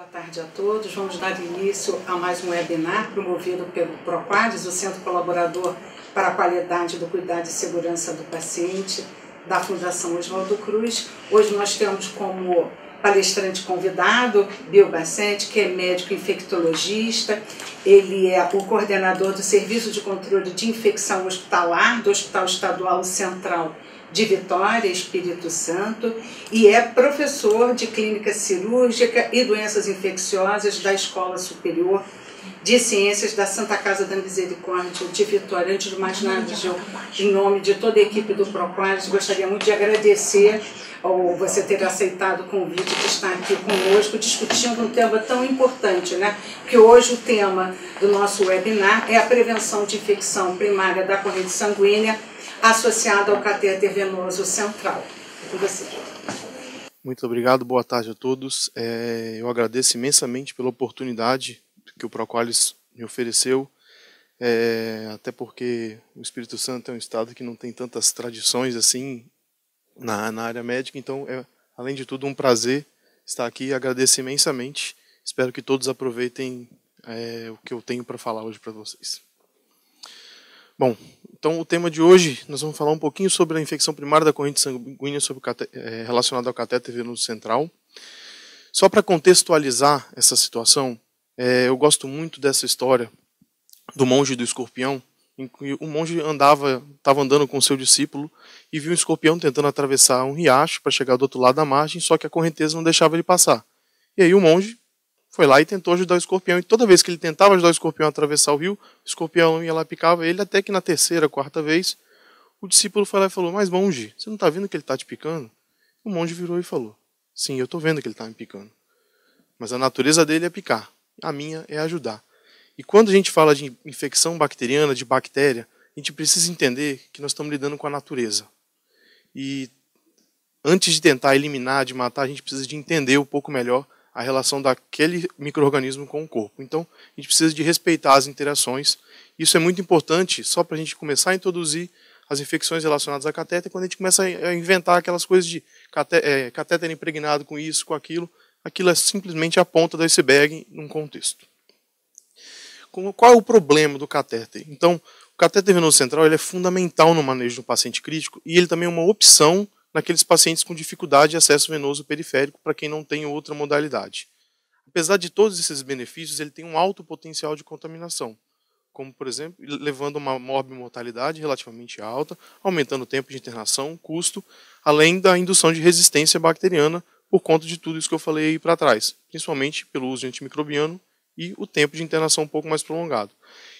Boa tarde a todos. Vamos dar início a mais um webinar promovido pelo Proquades, o Centro Colaborador para a Qualidade do Cuidado e Segurança do Paciente, da Fundação Oswaldo Cruz. Hoje nós temos como palestrante convidado, Bill Bassetti, que é médico infectologista. Ele é o coordenador do Serviço de Controle de Infecção Hospitalar do Hospital Estadual Central de Vitória, Espírito Santo, e é professor de clínica cirúrgica e doenças infecciosas da Escola Superior de Ciências da Santa Casa da Misericórdia de Vitória. Antes de mais nada, eu, em nome de toda a equipe do Proquares, gostaria muito de agradecer ao você ter aceitado o convite de estar aqui conosco discutindo um tema tão importante, né? Porque hoje o tema do nosso webinar é a prevenção de infecção primária da corrente sanguínea associado ao cateter venoso central. você. Muito obrigado, boa tarde a todos. É, eu agradeço imensamente pela oportunidade que o Proqualis me ofereceu, é, até porque o Espírito Santo é um estado que não tem tantas tradições assim na, na área médica, então é, além de tudo, um prazer estar aqui. Agradeço imensamente. Espero que todos aproveitem é, o que eu tenho para falar hoje para vocês. Bom, então, o tema de hoje, nós vamos falar um pouquinho sobre a infecção primária da corrente sanguínea é, relacionada ao cateter venoso central. Só para contextualizar essa situação, é, eu gosto muito dessa história do monge do escorpião, em que o monge andava, estava andando com seu discípulo e viu um escorpião tentando atravessar um riacho para chegar do outro lado da margem, só que a correnteza não deixava ele passar. E aí o monge foi lá e tentou ajudar o escorpião. E toda vez que ele tentava ajudar o escorpião a atravessar o rio, o escorpião ia lá e picava ele, até que na terceira, quarta vez, o discípulo foi lá e falou: Mas monge, você não está vendo que ele está te picando? O monge virou e falou: Sim, eu estou vendo que ele está me picando. Mas a natureza dele é picar, a minha é ajudar. E quando a gente fala de infecção bacteriana, de bactéria, a gente precisa entender que nós estamos lidando com a natureza. E antes de tentar eliminar, de matar, a gente precisa de entender um pouco melhor a relação daquele microorganismo com o corpo. Então, a gente precisa de respeitar as interações. Isso é muito importante só para a gente começar a introduzir as infecções relacionadas à catéter, quando a gente começa a inventar aquelas coisas de é, catéter, impregnado com isso, com aquilo, aquilo é simplesmente a ponta do iceberg num contexto. qual é o problema do catéter? Então, o catéter venoso central ele é fundamental no manejo do paciente crítico e ele também é uma opção naqueles pacientes com dificuldade de acesso venoso periférico para quem não tem outra modalidade. Apesar de todos esses benefícios, ele tem um alto potencial de contaminação, como por exemplo, levando uma morbimortalidade relativamente alta, aumentando o tempo de internação, custo, além da indução de resistência bacteriana por conta de tudo isso que eu falei aí para trás, principalmente pelo uso de antimicrobiano e o tempo de internação um pouco mais prolongado.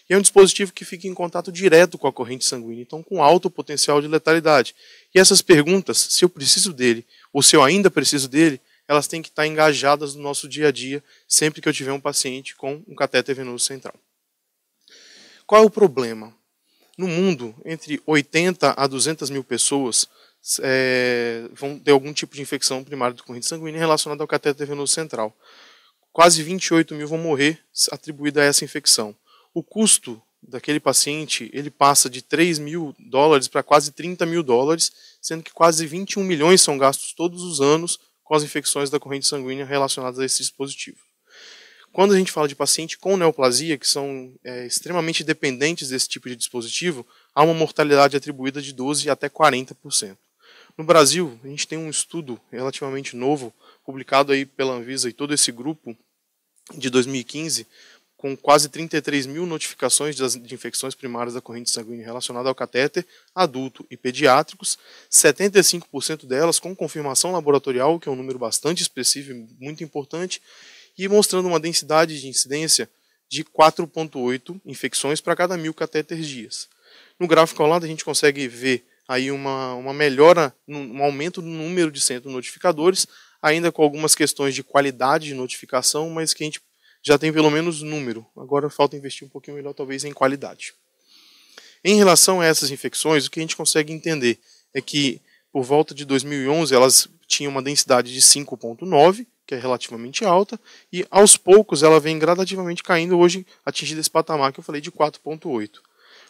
E é um dispositivo que fica em contato direto com a corrente sanguínea, então com alto potencial de letalidade. E essas perguntas, se eu preciso dele ou se eu ainda preciso dele, elas têm que estar engajadas no nosso dia a dia, sempre que eu tiver um paciente com um cateter venoso central. Qual é o problema? No mundo, entre 80 a 200 mil pessoas é, vão ter algum tipo de infecção primária do corrente sanguínea relacionada ao cateter venoso central. Quase 28 mil vão morrer atribuída a essa infecção o custo daquele paciente ele passa de 3 mil dólares para quase 30 mil dólares, sendo que quase 21 milhões são gastos todos os anos com as infecções da corrente sanguínea relacionadas a esse dispositivo. Quando a gente fala de paciente com neoplasia, que são é, extremamente dependentes desse tipo de dispositivo, há uma mortalidade atribuída de 12% até 40%. No Brasil, a gente tem um estudo relativamente novo, publicado aí pela Anvisa e todo esse grupo, de 2015, com quase 33 mil notificações de infecções primárias da corrente sanguínea relacionada ao catéter adulto e pediátricos, 75% delas com confirmação laboratorial, que é um número bastante expressivo e muito importante, e mostrando uma densidade de incidência de 4,8 infecções para cada mil catéteres dias. No gráfico ao lado, a gente consegue ver aí uma, uma melhora, um aumento no número de centros notificadores, ainda com algumas questões de qualidade de notificação, mas que a gente já tem pelo menos número. Agora falta investir um pouquinho melhor, talvez, em qualidade. Em relação a essas infecções, o que a gente consegue entender é que por volta de 2011 elas tinham uma densidade de 5,9, que é relativamente alta, e aos poucos ela vem gradativamente caindo, hoje atingindo esse patamar que eu falei de 4,8.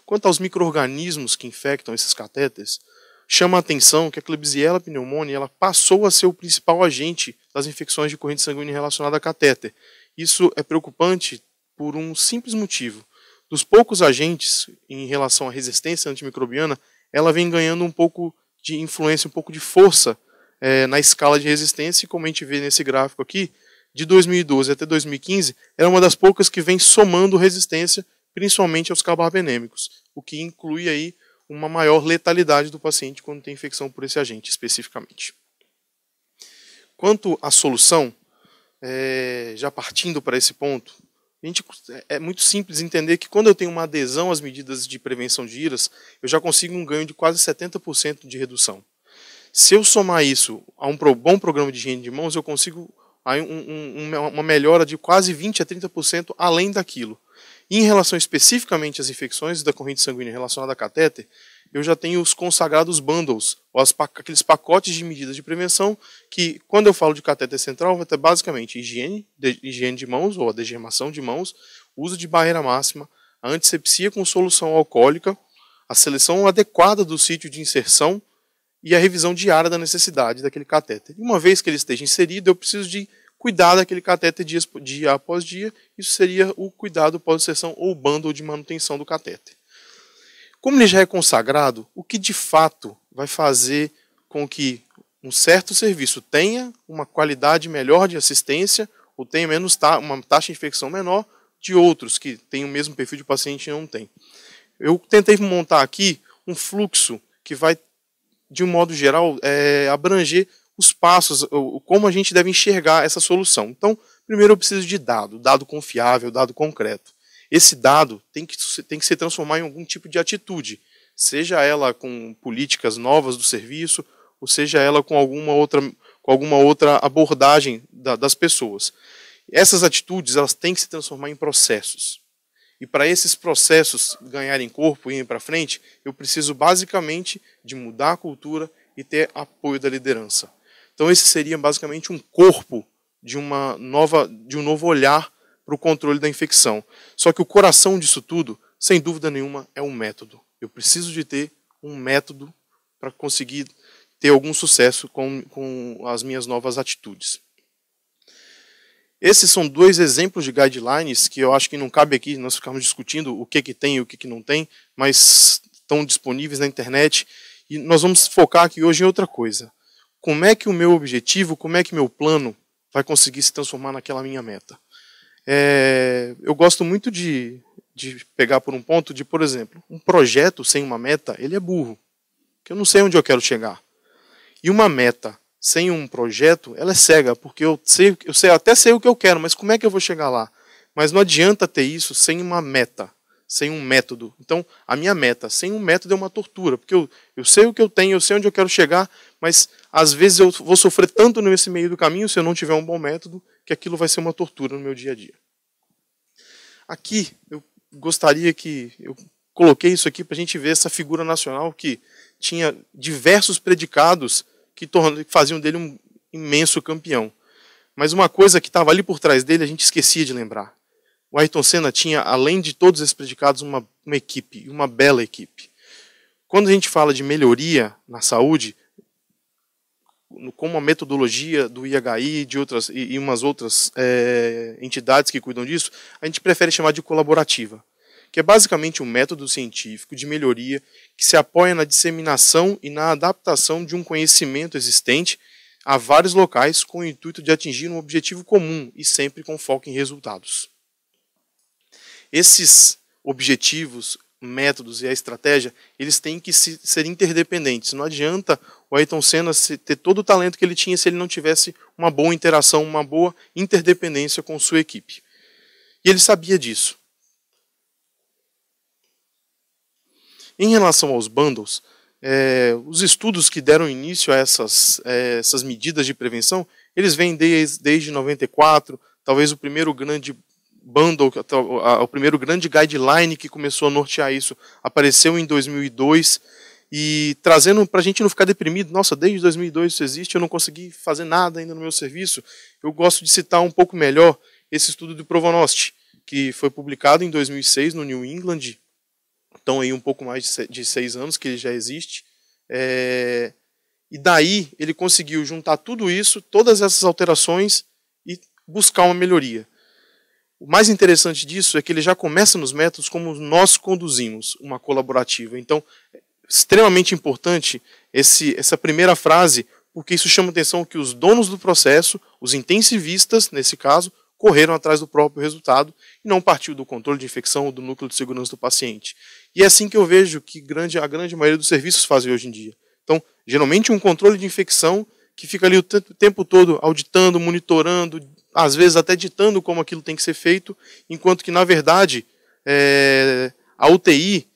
Quanto aos micro-organismos que infectam esses catéteres, chama a atenção que a Klebsiella pneumoniae ela passou a ser o principal agente das infecções de corrente sanguínea relacionada a catéter, isso é preocupante por um simples motivo. Dos poucos agentes em relação à resistência antimicrobiana, ela vem ganhando um pouco de influência, um pouco de força é, na escala de resistência, e como a gente vê nesse gráfico aqui, de 2012 até 2015, era uma das poucas que vem somando resistência, principalmente aos carbapenêmicos, o que inclui aí uma maior letalidade do paciente quando tem infecção por esse agente especificamente. Quanto à solução, é, já partindo para esse ponto, a gente, é, é muito simples entender que quando eu tenho uma adesão às medidas de prevenção de IRAS, eu já consigo um ganho de quase 70% de redução. Se eu somar isso a um bom programa de higiene de mãos, eu consigo uma melhora de quase 20% a 30% além daquilo. Em relação especificamente às infecções da corrente sanguínea relacionada a catéter, eu já tenho os consagrados bundles, ou as, aqueles pacotes de medidas de prevenção, que quando eu falo de catéter central, vai ter basicamente higiene, de, higiene de mãos, ou a degermação de mãos, uso de barreira máxima, a antisepsia com solução alcoólica, a seleção adequada do sítio de inserção e a revisão diária da necessidade daquele catéter. E uma vez que ele esteja inserido, eu preciso de cuidar daquele cateter dia, dia após dia, isso seria o cuidado pós-inserção ou bundle de manutenção do cateter. Como ele já é consagrado, o que de fato vai fazer com que um certo serviço tenha uma qualidade melhor de assistência ou tenha menos ta uma taxa de infecção menor de outros que têm o mesmo perfil de paciente e não tem. Eu tentei montar aqui um fluxo que vai, de um modo geral, é, abranger os passos, como a gente deve enxergar essa solução. Então, primeiro eu preciso de dado, dado confiável, dado concreto. Esse dado tem que, tem que se transformar em algum tipo de atitude, seja ela com políticas novas do serviço, ou seja ela com alguma outra, com alguma outra abordagem da, das pessoas. Essas atitudes elas têm que se transformar em processos. E para esses processos ganharem corpo e irem para frente, eu preciso basicamente de mudar a cultura e ter apoio da liderança. Então esse seria basicamente um corpo de uma nova, de um novo olhar para o controle da infecção. Só que o coração disso tudo, sem dúvida nenhuma, é um método. Eu preciso de ter um método para conseguir ter algum sucesso com, com as minhas novas atitudes. Esses são dois exemplos de guidelines que eu acho que não cabe aqui nós ficarmos discutindo o que, que tem e o que, que não tem, mas estão disponíveis na internet. E nós vamos focar aqui hoje em outra coisa como é que o meu objetivo, como é que meu plano vai conseguir se transformar naquela minha meta. É, eu gosto muito de, de pegar por um ponto de, por exemplo, um projeto sem uma meta, ele é burro. Porque eu não sei onde eu quero chegar. E uma meta sem um projeto, ela é cega, porque eu sei, eu sei, até sei o que eu quero, mas como é que eu vou chegar lá? Mas não adianta ter isso sem uma meta, sem um método. Então, a minha meta sem um método é uma tortura, porque eu, eu sei o que eu tenho, eu sei onde eu quero chegar, mas às vezes eu vou sofrer tanto nesse meio do caminho, se eu não tiver um bom método, que aquilo vai ser uma tortura no meu dia a dia. Aqui, eu gostaria que. Eu coloquei isso aqui para a gente ver essa figura nacional que tinha diversos predicados que, que faziam dele um imenso campeão. Mas uma coisa que estava ali por trás dele a gente esquecia de lembrar. O Ayrton Senna tinha, além de todos esses predicados, uma, uma equipe, uma bela equipe. Quando a gente fala de melhoria na saúde, como a metodologia do IHI de outras, e, e umas outras é, entidades que cuidam disso, a gente prefere chamar de colaborativa, que é basicamente um método científico de melhoria que se apoia na disseminação e na adaptação de um conhecimento existente a vários locais com o intuito de atingir um objetivo comum e sempre com foco em resultados. Esses objetivos, métodos e a estratégia, eles têm que ser interdependentes. Não adianta o Ayrton Senna ter todo o talento que ele tinha se ele não tivesse uma boa interação, uma boa interdependência com sua equipe. E ele sabia disso. Em relação aos bundles, é, os estudos que deram início a essas, é, essas medidas de prevenção, eles vêm desde, desde 94, talvez o primeiro grande bundle, o primeiro grande guideline que começou a nortear isso, apareceu em 2002, e trazendo para a gente não ficar deprimido. Nossa, desde 2002 isso existe, eu não consegui fazer nada ainda no meu serviço. Eu gosto de citar um pouco melhor esse estudo do Provonost, que foi publicado em 2006 no New England. Então, aí um pouco mais de seis anos que ele já existe. É... E daí ele conseguiu juntar tudo isso, todas essas alterações e buscar uma melhoria. O mais interessante disso é que ele já começa nos métodos como nós conduzimos uma colaborativa. Então, extremamente importante esse, essa primeira frase, porque isso chama atenção que os donos do processo, os intensivistas, nesse caso, correram atrás do próprio resultado e não partiu do controle de infecção ou do núcleo de segurança do paciente. E é assim que eu vejo que grande, a grande maioria dos serviços fazem hoje em dia. Então, geralmente um controle de infecção que fica ali o tempo todo auditando, monitorando, às vezes até ditando como aquilo tem que ser feito, enquanto que, na verdade, é, a UTI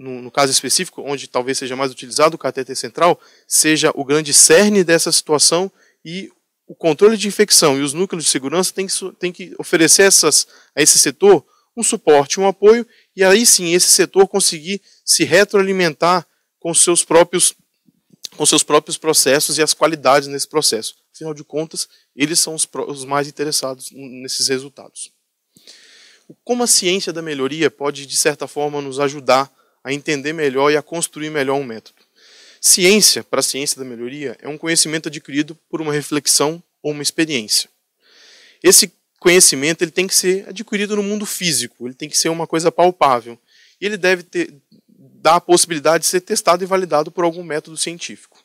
no, no, caso específico, onde talvez seja mais utilizado o cateter central, seja o grande cerne dessa situação e o controle de infecção e os núcleos de segurança têm que, têm que oferecer essas, a esse setor um suporte, um apoio, e aí sim esse setor conseguir se retroalimentar com seus próprios, com seus próprios processos e as qualidades nesse processo. Afinal de contas, eles são os, os mais interessados nesses resultados. Como a ciência da melhoria pode, de certa forma, nos ajudar a entender melhor e a construir melhor um método. Ciência, para a ciência da melhoria, é um conhecimento adquirido por uma reflexão ou uma experiência. Esse conhecimento ele tem que ser adquirido no mundo físico, ele tem que ser uma coisa palpável. E ele deve ter, dar a possibilidade de ser testado e validado por algum método científico.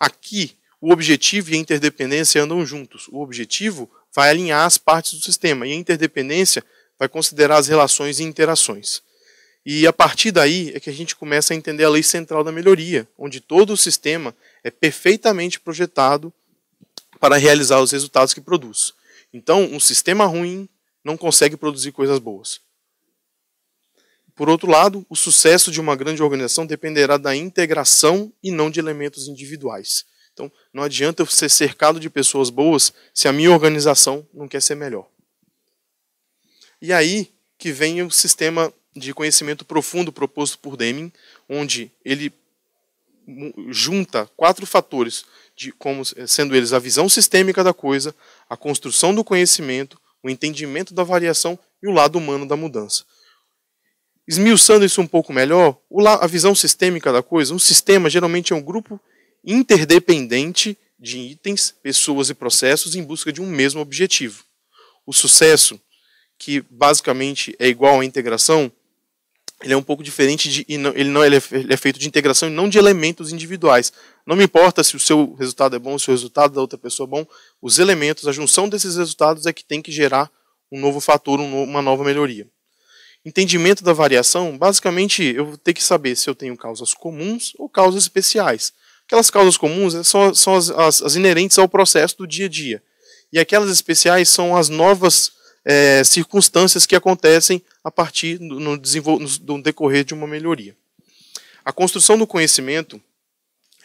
Aqui, o objetivo e a interdependência andam juntos. O objetivo vai alinhar as partes do sistema e a interdependência vai considerar as relações e interações. E a partir daí é que a gente começa a entender a lei central da melhoria, onde todo o sistema é perfeitamente projetado para realizar os resultados que produz. Então, um sistema ruim não consegue produzir coisas boas. Por outro lado, o sucesso de uma grande organização dependerá da integração e não de elementos individuais. Então, não adianta eu ser cercado de pessoas boas se a minha organização não quer ser melhor. E aí que vem o sistema de conhecimento profundo proposto por Deming, onde ele junta quatro fatores, de como eh, sendo eles a visão sistêmica da coisa, a construção do conhecimento, o entendimento da variação e o lado humano da mudança. Esmiuçando isso um pouco melhor, a visão sistêmica da coisa, um sistema geralmente é um grupo interdependente de itens, pessoas e processos em busca de um mesmo objetivo. O sucesso, que basicamente é igual à integração, ele é um pouco diferente de ele não ele é, ele é, feito de integração e não de elementos individuais. Não me importa se o seu resultado é bom, se o resultado da outra pessoa é bom, os elementos, a junção desses resultados é que tem que gerar um novo fator, uma nova melhoria. Entendimento da variação, basicamente eu vou ter que saber se eu tenho causas comuns ou causas especiais. Aquelas causas comuns é, são, são as, as, as inerentes ao processo do dia a dia. E aquelas especiais são as novas é, circunstâncias que acontecem a partir do, no, no decorrer de uma melhoria. A construção do conhecimento,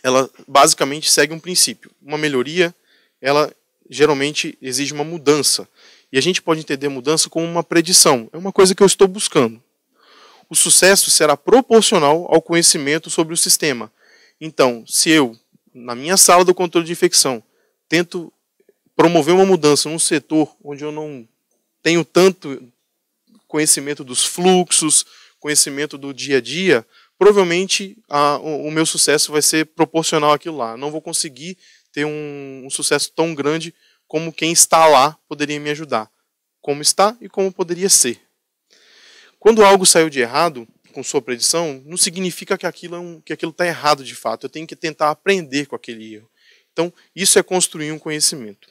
ela basicamente segue um princípio. Uma melhoria, ela geralmente exige uma mudança. E a gente pode entender mudança como uma predição. É uma coisa que eu estou buscando. O sucesso será proporcional ao conhecimento sobre o sistema. Então, se eu, na minha sala do controle de infecção, tento promover uma mudança num setor onde eu não tenho tanto conhecimento dos fluxos, conhecimento do dia a dia, provavelmente a, o, o, meu sucesso vai ser proporcional àquilo lá. Não vou conseguir ter um, um sucesso tão grande como quem está lá poderia me ajudar. Como está e como poderia ser. Quando algo saiu de errado, com sua predição, não significa que aquilo é um, que aquilo está errado de fato. Eu tenho que tentar aprender com aquele erro. Então, isso é construir um conhecimento.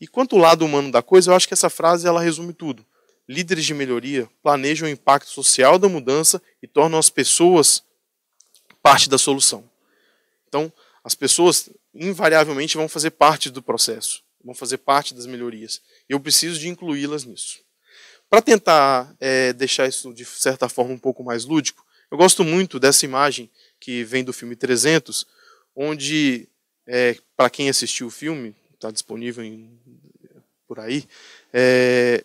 E quanto ao lado humano da coisa, eu acho que essa frase ela resume tudo. Líderes de melhoria planejam o impacto social da mudança e tornam as pessoas parte da solução. Então, as pessoas invariavelmente vão fazer parte do processo, vão fazer parte das melhorias. Eu preciso de incluí-las nisso. Para tentar é, deixar isso de certa forma um pouco mais lúdico, eu gosto muito dessa imagem que vem do filme 300, onde, é, para quem assistiu o filme, está disponível em, por aí, é,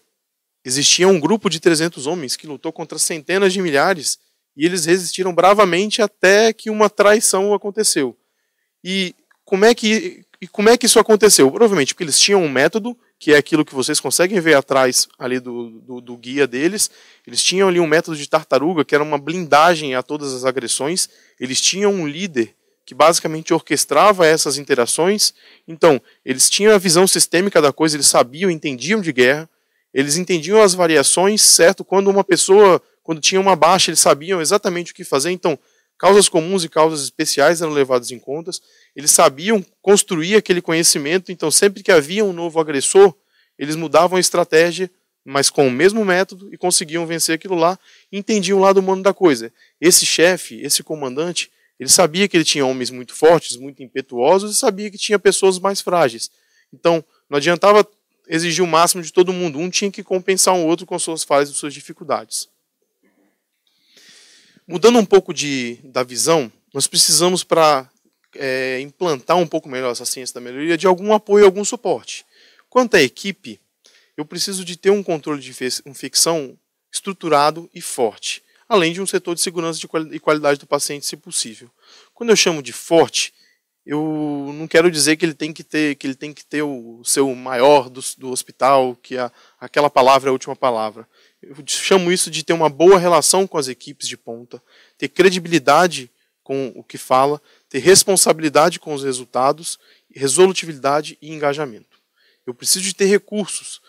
existia um grupo de 300 homens que lutou contra centenas de milhares e eles resistiram bravamente até que uma traição aconteceu. E como é que, e como é que isso aconteceu? Provavelmente porque eles tinham um método, que é aquilo que vocês conseguem ver atrás ali do, do, do guia deles. Eles tinham ali um método de tartaruga, que era uma blindagem a todas as agressões. Eles tinham um líder que basicamente orquestrava essas interações. Então, eles tinham a visão sistêmica da coisa, eles sabiam, entendiam de guerra, eles entendiam as variações, certo? Quando uma pessoa, quando tinha uma baixa, eles sabiam exatamente o que fazer. Então, causas comuns e causas especiais eram levadas em contas. Eles sabiam construir aquele conhecimento, então sempre que havia um novo agressor, eles mudavam a estratégia, mas com o mesmo método e conseguiam vencer aquilo lá, entendiam o lado humano da coisa. Esse chefe, esse comandante, ele sabia que ele tinha homens muito fortes, muito impetuosos, e sabia que tinha pessoas mais frágeis. Então, não adiantava exigir o máximo de todo mundo. Um tinha que compensar o outro com suas falhas e suas dificuldades. Mudando um pouco de, da visão, nós precisamos, para é, implantar um pouco melhor essa ciência da melhoria, de algum apoio, algum suporte. Quanto à equipe, eu preciso de ter um controle de infecção estruturado e forte além de um setor de segurança e qualidade do paciente, se possível. Quando eu chamo de forte, eu não quero dizer que ele tem que ter que ele tem que ter o seu maior do, do hospital, que a, aquela palavra é a última palavra. Eu chamo isso de ter uma boa relação com as equipes de ponta, ter credibilidade com o que fala, ter responsabilidade com os resultados, resolutividade e engajamento. Eu preciso de ter recursos.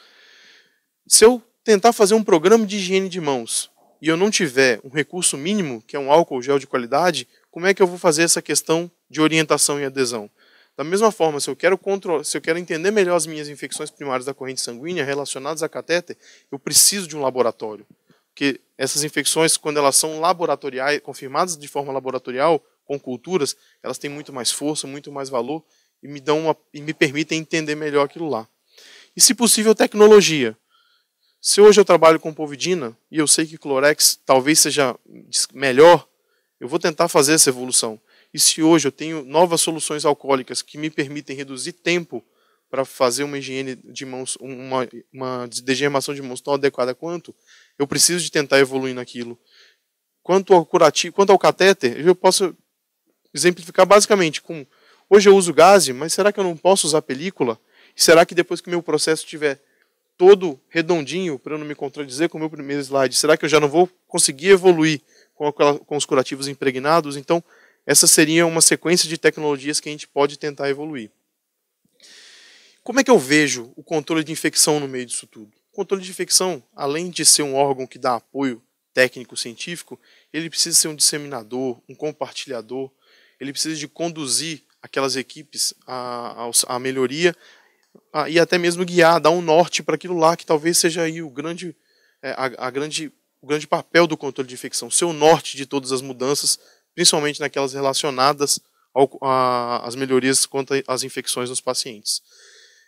Se eu tentar fazer um programa de higiene de mãos, e eu não tiver um recurso mínimo, que é um álcool gel de qualidade, como é que eu vou fazer essa questão de orientação e adesão? Da mesma forma, se eu quero control... se eu quero entender melhor as minhas infecções primárias da corrente sanguínea relacionadas a catéter, eu preciso de um laboratório. Porque essas infecções, quando elas são laboratoriais, confirmadas de forma laboratorial, com culturas, elas têm muito mais força, muito mais valor e me dão uma... e me permitem entender melhor aquilo lá. E se possível, tecnologia. Se hoje eu trabalho com povidina e eu sei que Clorex talvez seja melhor, eu vou tentar fazer essa evolução. E se hoje eu tenho novas soluções alcoólicas que me permitem reduzir tempo para fazer uma higiene de mãos, uma, uma degermação de mãos tão adequada quanto, eu preciso de tentar evoluir naquilo. Quanto ao curativo, quanto ao catéter, eu posso exemplificar basicamente com hoje eu uso gás, mas será que eu não posso usar película? Será que depois que meu processo tiver todo redondinho, para eu não me contradizer com o meu primeiro slide, será que eu já não vou conseguir evoluir com, aquela, com os curativos impregnados? Então, essa seria uma sequência de tecnologias que a gente pode tentar evoluir. Como é que eu vejo o controle de infecção no meio disso tudo? O controle de infecção, além de ser um órgão que dá apoio técnico-científico, ele precisa ser um disseminador, um compartilhador, ele precisa de conduzir aquelas equipes à, à melhoria ah, e até mesmo guiar, dar um norte para aquilo lá que talvez seja aí o grande, é, a, a grande, o grande papel do controle de infecção, ser o norte de todas as mudanças, principalmente naquelas relacionadas às melhorias contra as infecções nos pacientes.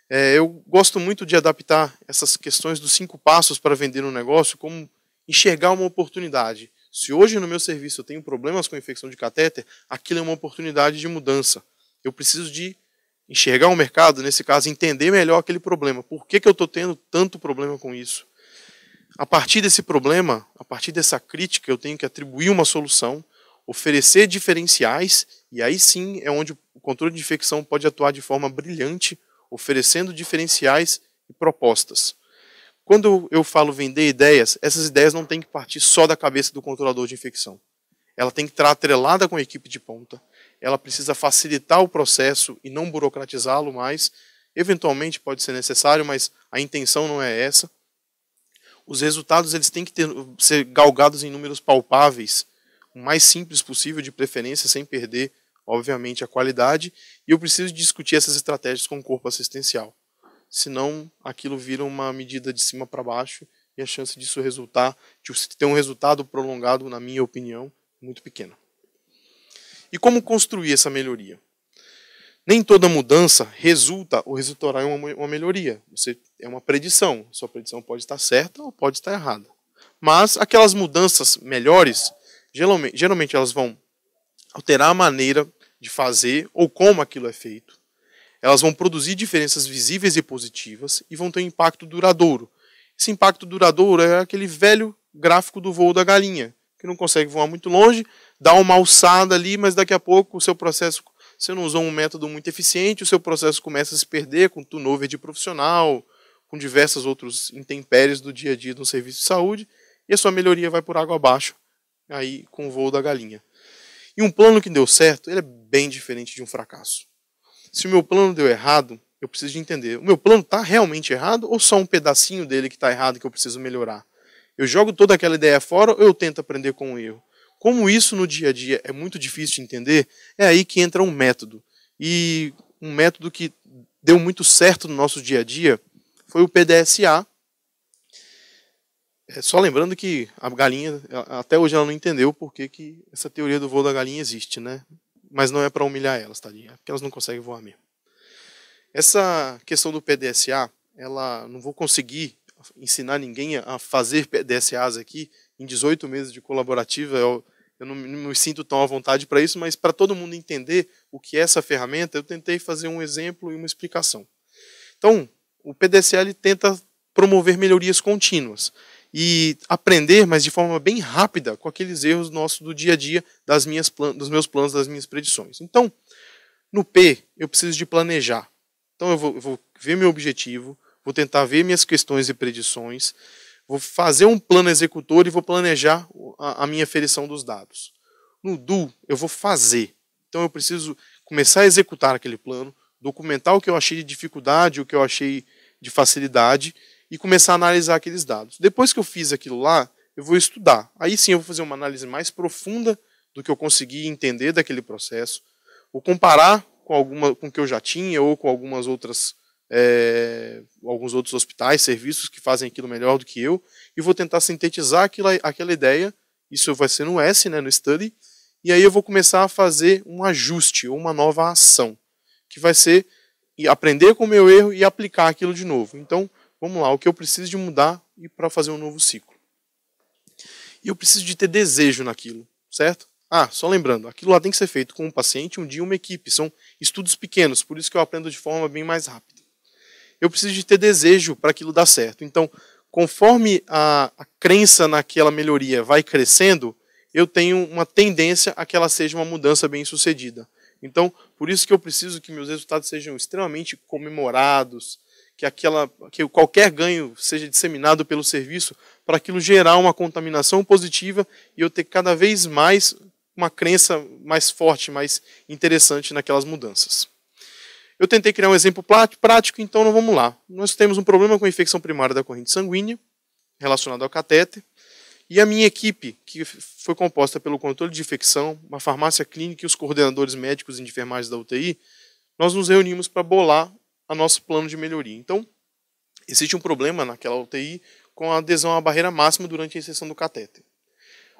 É, eu gosto muito de adaptar essas questões dos cinco passos para vender um negócio como enxergar uma oportunidade. Se hoje no meu serviço eu tenho problemas com infecção de catéter, aquilo é uma oportunidade de mudança. Eu preciso de enxergar o mercado, nesse caso, entender melhor aquele problema. Por que, que eu estou tendo tanto problema com isso? A partir desse problema, a partir dessa crítica, eu tenho que atribuir uma solução, oferecer diferenciais, e aí sim é onde o controle de infecção pode atuar de forma brilhante, oferecendo diferenciais e propostas. Quando eu falo vender ideias, essas ideias não têm que partir só da cabeça do controlador de infecção. Ela tem que estar atrelada com a equipe de ponta ela precisa facilitar o processo e não burocratizá-lo mais. Eventualmente pode ser necessário, mas a intenção não é essa. Os resultados eles têm que ter, ser galgados em números palpáveis, o mais simples possível, de preferência, sem perder, obviamente, a qualidade. E eu preciso discutir essas estratégias com o corpo assistencial. Senão, aquilo vira uma medida de cima para baixo e a chance disso resultar, de ter um resultado prolongado, na minha opinião, muito pequena. E como construir essa melhoria? Nem toda mudança resulta ou resultará em uma, melhoria. Você é uma predição. Sua predição pode estar certa ou pode estar errada. Mas aquelas mudanças melhores, geralmente, geralmente elas vão alterar a maneira de fazer ou como aquilo é feito. Elas vão produzir diferenças visíveis e positivas e vão ter um impacto duradouro. Esse impacto duradouro é aquele velho gráfico do voo da galinha, que não consegue voar muito longe, dá uma alçada ali, mas daqui a pouco o seu processo, você não usou um método muito eficiente, o seu processo começa a se perder com turnover de profissional, com diversas outros intempéries do dia a dia no serviço de saúde, e a sua melhoria vai por água abaixo, aí com o voo da galinha. E um plano que deu certo, ele é bem diferente de um fracasso. Se o meu plano deu errado, eu preciso de entender, o meu plano está realmente errado ou só um pedacinho dele que está errado que eu preciso melhorar? Eu jogo toda aquela ideia fora ou eu tento aprender com o erro? Como isso no dia a dia é muito difícil de entender, é aí que entra um método. E um método que deu muito certo no nosso dia a dia foi o PDSA. É, só lembrando que a galinha, até hoje ela não entendeu por que, que essa teoria do voo da galinha existe, né? Mas não é para humilhar elas, tadinha, é porque elas não conseguem voar mesmo. Essa questão do PDSA, ela não vou conseguir ensinar ninguém a fazer DSAs aqui em 18 meses de colaborativa. Eu, eu não, me sinto tão à vontade para isso, mas para todo mundo entender o que é essa ferramenta, eu tentei fazer um exemplo e uma explicação. Então, o PDSL tenta promover melhorias contínuas e aprender, mas de forma bem rápida, com aqueles erros nossos do dia a dia, das minhas dos meus planos, das minhas predições. Então, no P, eu preciso de planejar. Então, eu vou, eu vou ver meu objetivo, vou tentar ver minhas questões e predições, vou fazer um plano executor e vou planejar a, minha aferição dos dados. No do, eu vou fazer. Então eu preciso começar a executar aquele plano, documentar o que eu achei de dificuldade, o que eu achei de facilidade e começar a analisar aqueles dados. Depois que eu fiz aquilo lá, eu vou estudar. Aí sim eu vou fazer uma análise mais profunda do que eu consegui entender daquele processo, ou comparar com alguma com o que eu já tinha ou com algumas outras é, alguns outros hospitais, serviços que fazem aquilo melhor do que eu, e vou tentar sintetizar aquela aquela ideia. Isso vai ser no S, né, no study, e aí eu vou começar a fazer um ajuste, uma nova ação, que vai ser aprender com o meu erro e aplicar aquilo de novo. Então, vamos lá, o que eu preciso de mudar e para fazer um novo ciclo. E eu preciso de ter desejo naquilo, certo? Ah, só lembrando, aquilo lá tem que ser feito com um paciente, um dia uma equipe. São estudos pequenos, por isso que eu aprendo de forma bem mais rápida eu preciso de ter desejo para aquilo dar certo. Então, conforme a, a crença naquela melhoria vai crescendo, eu tenho uma tendência a que ela seja uma mudança bem sucedida. Então, por isso que eu preciso que meus resultados sejam extremamente comemorados, que aquela que qualquer ganho seja disseminado pelo serviço para aquilo gerar uma contaminação positiva e eu ter cada vez mais uma crença mais forte, mais interessante naquelas mudanças. Eu tentei criar um exemplo prático, então não vamos lá. Nós temos um problema com a infecção primária da corrente sanguínea, relacionado ao catéter, e a minha equipe, que foi composta pelo controle de infecção, uma farmácia clínica e os coordenadores médicos e de enfermagem da UTI, nós nos reunimos para bolar o nosso plano de melhoria. Então, existe um problema naquela UTI com a adesão à barreira máxima durante a inserção do catéter.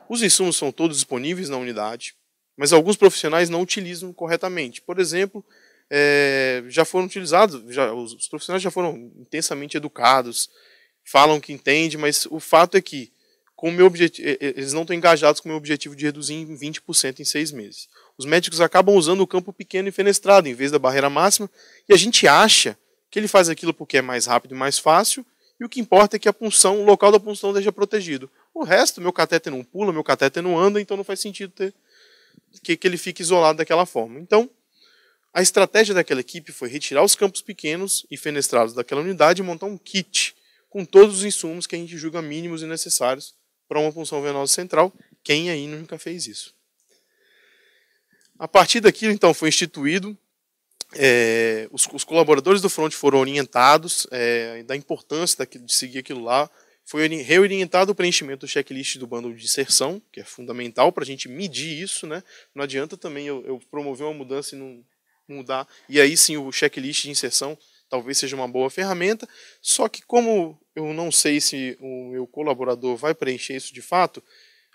Os insumos são todos disponíveis na unidade, mas alguns profissionais não utilizam corretamente. Por exemplo, é, já foram utilizados, já, os profissionais já foram intensamente educados, falam que entende, mas o fato é que com meu eles não estão engajados com o meu objetivo de reduzir em 20% em seis meses. Os médicos acabam usando o campo pequeno e fenestrado em vez da barreira máxima, e a gente acha que ele faz aquilo porque é mais rápido e mais fácil, e o que importa é que a punção, o local da punção esteja protegido. O resto, meu catéter não pula, meu catéter não anda, então não faz sentido ter que, que ele fique isolado daquela forma. Então, a estratégia daquela equipe foi retirar os campos pequenos e fenestrados daquela unidade e montar um kit com todos os insumos que a gente julga mínimos e necessários para uma punção venosa central. Quem aí nunca fez isso? A partir daquilo, então, foi instituído. É, os, os, colaboradores do front foram orientados é, da importância daquilo, de seguir aquilo lá. Foi reorientado o preenchimento do checklist do bando de inserção, que é fundamental para a gente medir isso. Né? Não adianta também eu, eu promover uma mudança e não, mudar. E aí sim o checklist de inserção talvez seja uma boa ferramenta. Só que como eu não sei se o meu colaborador vai preencher isso de fato,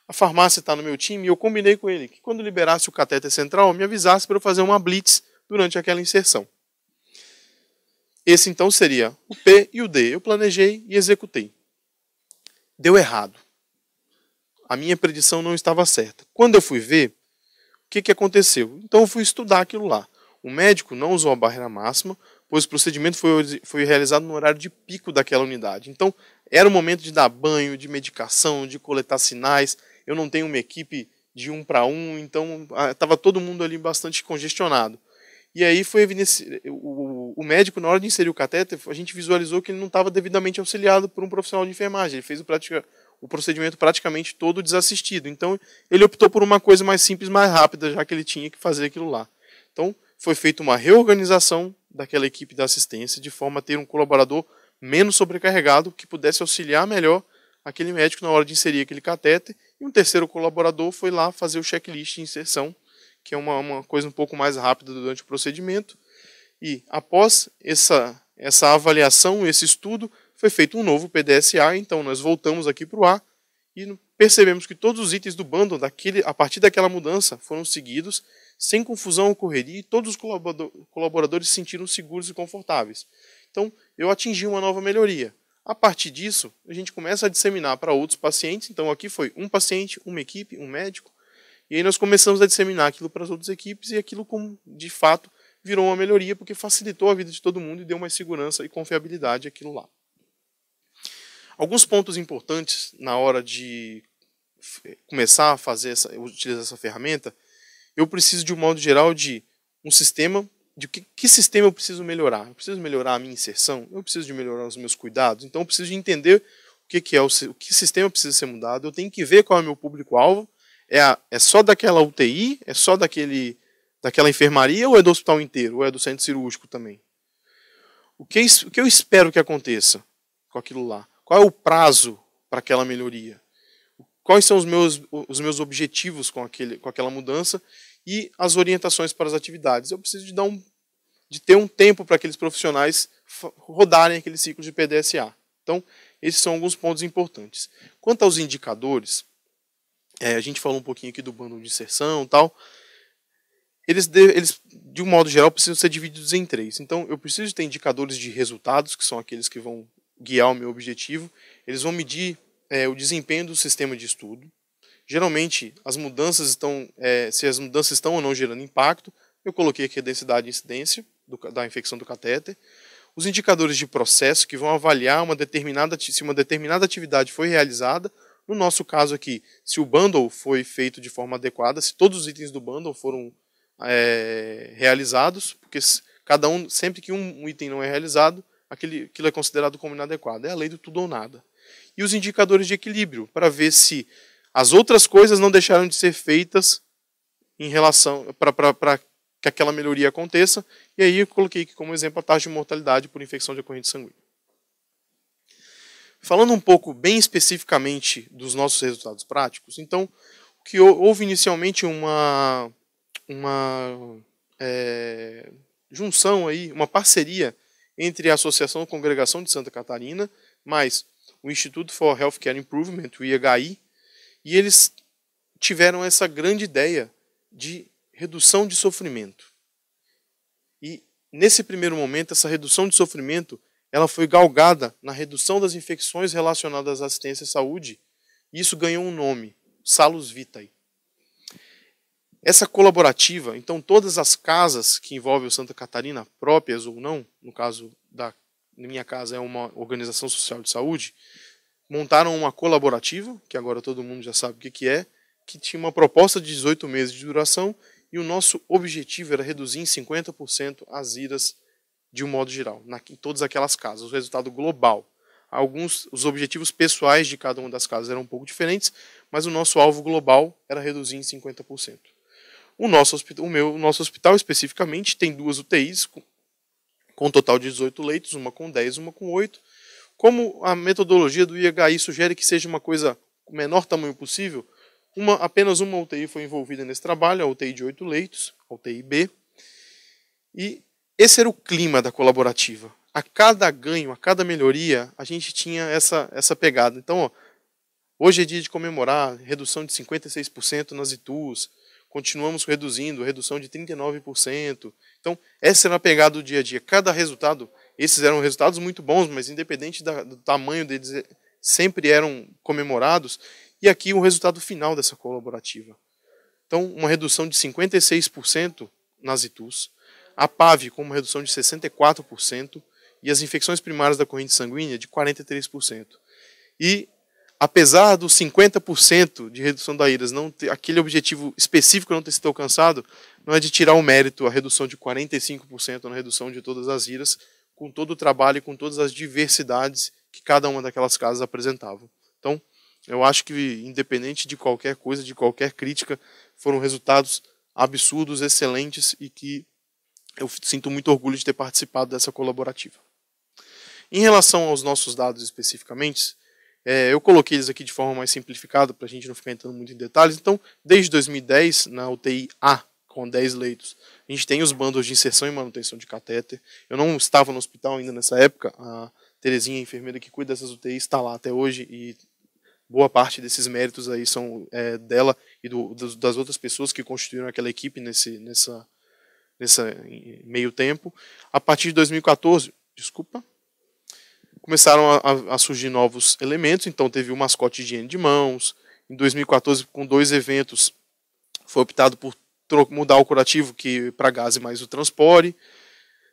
a farmácia está no meu time e eu combinei com ele que quando liberasse o cateter central, me avisasse para eu fazer uma blitz durante aquela inserção. Esse então seria o P e o D. Eu planejei e executei. Deu errado. A minha predição não estava certa. Quando eu fui ver, o que, que aconteceu? Então eu fui estudar aquilo lá. O médico não usou a barreira máxima, pois o procedimento foi, foi realizado no horário de pico daquela unidade. Então, era o momento de dar banho, de medicação, de coletar sinais. Eu não tenho uma equipe de um para um, então estava ah, todo mundo ali bastante congestionado. E aí foi o, o, médico, na hora de inserir o catéter, a gente visualizou que ele não estava devidamente auxiliado por um profissional de enfermagem. Ele fez o, pratica, o procedimento praticamente todo desassistido. Então, ele optou por uma coisa mais simples, mais rápida, já que ele tinha que fazer aquilo lá. Então, foi feita uma reorganização daquela equipe da assistência de forma a ter um colaborador menos sobrecarregado que pudesse auxiliar melhor aquele médico na hora de inserir aquele catéter e um terceiro colaborador foi lá fazer o checklist de inserção, que é uma, uma coisa um pouco mais rápida durante o procedimento. E após essa, essa avaliação, esse estudo, foi feito um novo PDSA, então nós voltamos aqui para o A e percebemos que todos os itens do bundle, daquele, a partir daquela mudança, foram seguidos sem confusão ocorreria e todos os colaboradores se sentiram seguros e confortáveis. Então, eu atingi uma nova melhoria. A partir disso, a gente começa a disseminar para outros pacientes. Então, aqui foi um paciente, uma equipe, um médico. E aí nós começamos a disseminar aquilo para as outras equipes e aquilo, como, de fato, virou uma melhoria porque facilitou a vida de todo mundo e deu mais segurança e confiabilidade aquilo lá. Alguns pontos importantes na hora de começar a fazer essa, utilizar essa ferramenta eu preciso, de um modo geral, de um sistema, de que, que sistema eu preciso melhorar? Eu preciso melhorar a minha inserção? Eu preciso de melhorar os meus cuidados? Então, eu preciso de entender o que, que é o, o que sistema precisa ser mudado, eu tenho que ver qual é o meu público-alvo, é, a, é só daquela UTI, é só daquele, daquela enfermaria, ou é do hospital inteiro, ou é do centro cirúrgico também? O que, o que eu espero que aconteça com aquilo lá? Qual é o prazo para aquela melhoria? quais são os meus, os meus objetivos com, aquele, com aquela mudança e as orientações para as atividades. Eu preciso de, dar um, de ter um tempo para aqueles profissionais rodarem aquele ciclo de PDSA. Então, esses são alguns pontos importantes. Quanto aos indicadores, é, a gente falou um pouquinho aqui do bando de inserção e tal. Eles de, eles, de um modo geral, precisam ser divididos em três. Então, eu preciso ter indicadores de resultados, que são aqueles que vão guiar o meu objetivo. Eles vão medir é, o desempenho do sistema de estudo. Geralmente, as mudanças estão, é, se as mudanças estão ou não gerando impacto, eu coloquei aqui a densidade e incidência do, da infecção do catéter. Os indicadores de processo que vão avaliar uma determinada, se uma determinada atividade foi realizada, no nosso caso aqui, se o bundle foi feito de forma adequada, se todos os itens do bundle foram é, realizados, porque cada um, sempre que um item não é realizado, aquele, aquilo é considerado como inadequado. É a lei do tudo ou nada e os indicadores de equilíbrio, para ver se as outras coisas não deixaram de ser feitas em relação para que aquela melhoria aconteça. E aí eu coloquei como exemplo a taxa de mortalidade por infecção de corrente sanguínea. Falando um pouco bem especificamente dos nossos resultados práticos, então o que houve inicialmente uma uma é, junção aí, uma parceria entre a Associação Congregação de Santa Catarina, mais o Instituto for Healthcare Improvement, o IHI, e eles tiveram essa grande ideia de redução de sofrimento. E nesse primeiro momento, essa redução de sofrimento, ela foi galgada na redução das infecções relacionadas à assistência à saúde, e isso ganhou um nome, Salus Vitae. Essa colaborativa, então todas as casas que envolvem o Santa Catarina, próprias ou não, no caso da na minha casa é uma organização social de saúde, montaram uma colaborativa, que agora todo mundo já sabe o que, que é, que tinha uma proposta de 18 meses de duração e o nosso objetivo era reduzir em 50% as iras de um modo geral, na, em todas aquelas casas, o resultado global. Alguns, os objetivos pessoais de cada uma das casas eram um pouco diferentes, mas o nosso alvo global era reduzir em 50%. O nosso, o meu, o nosso hospital especificamente tem duas UTIs com um total de 18 leitos, uma com 10, uma com 8. Como a metodologia do IHI sugere que seja uma coisa com o menor tamanho possível, uma, apenas uma UTI foi envolvida nesse trabalho, a UTI de 8 leitos, a UTI B. E esse era o clima da colaborativa. A cada ganho, a cada melhoria, a gente tinha essa, essa pegada. Então, ó, hoje é dia de comemorar redução de 56% nas ITUs, continuamos reduzindo, redução de 39%, então, essa era a pegada do dia a dia. Cada resultado, esses eram resultados muito bons, mas independente do tamanho deles, eh, sempre eram comemorados. E aqui o resultado final dessa colaborativa. Então, uma redução de 56% nas ITUs, a PAV com uma redução de 64% e as infecções primárias da corrente sanguínea de 43%. E apesar dos 50% de redução da IRAS, não ter, aquele objetivo específico não ter sido alcançado, não é de tirar o mérito a redução de 45% na redução de todas as IRAs, com todo o trabalho e com todas as diversidades que cada uma daquelas casas apresentava. Então, eu acho que, independente de qualquer coisa, de qualquer crítica, foram resultados absurdos, excelentes e que eu sinto muito orgulho de ter participado dessa colaborativa. Em relação aos nossos dados especificamente, é, eu coloquei eles aqui de forma mais simplificada para a gente não ficar entrando muito em detalhes. Então, desde 2010, na UTI A, com 10 leitos, a gente tem os bandos de inserção e manutenção de catéter. Eu não estava no hospital ainda nessa época. A Terezinha, a enfermeira que cuida dessas UTIs, está lá até hoje e boa parte desses méritos aí são é, dela e do, das outras pessoas que constituíram aquela equipe nesse, nessa, nessa meio tempo. A partir de 2014, desculpa, começaram a, a, surgir novos elementos, então teve o mascote higiene de mãos. Em 2014, com dois eventos, foi optado por mudar o curativo que para gás e mais o transporte.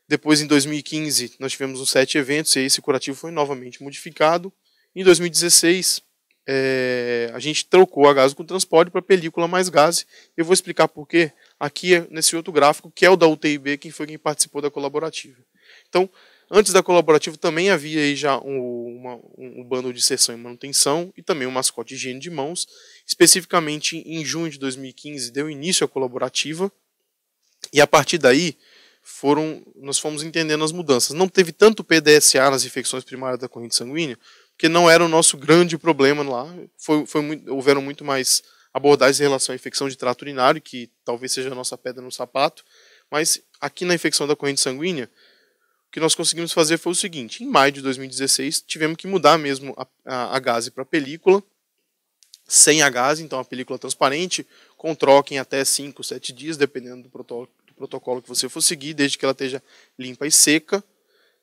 Depois, em 2015, nós tivemos os sete eventos e esse curativo foi novamente modificado. Em 2016, é, eh, a gente trocou a gás com transporte para película mais gás. Eu vou explicar por quê aqui é nesse outro gráfico, que é o da UTIB, quem foi quem participou da colaborativa. Então, Antes da colaborativa também havia aí já um, uma, um, um bando de sessão e manutenção e também um mascote de higiene de mãos. Especificamente em junho de 2015 deu início à colaborativa e a partir daí foram nós fomos entendendo as mudanças. Não teve tanto PDSA nas infecções primárias da corrente sanguínea, porque não era o nosso grande problema lá. Foi, foi muito, houveram muito mais abordagens em relação à infecção de trato urinário, que talvez seja a nossa pedra no sapato, mas aqui na infecção da corrente sanguínea, que nós conseguimos fazer foi o seguinte: em maio de 2016, tivemos que mudar mesmo a, a, a gaze para película, sem a gaze, então a película transparente, com troca em até 5, 7 dias, dependendo do protocolo, do protocolo, que você for seguir, desde que ela esteja limpa e seca.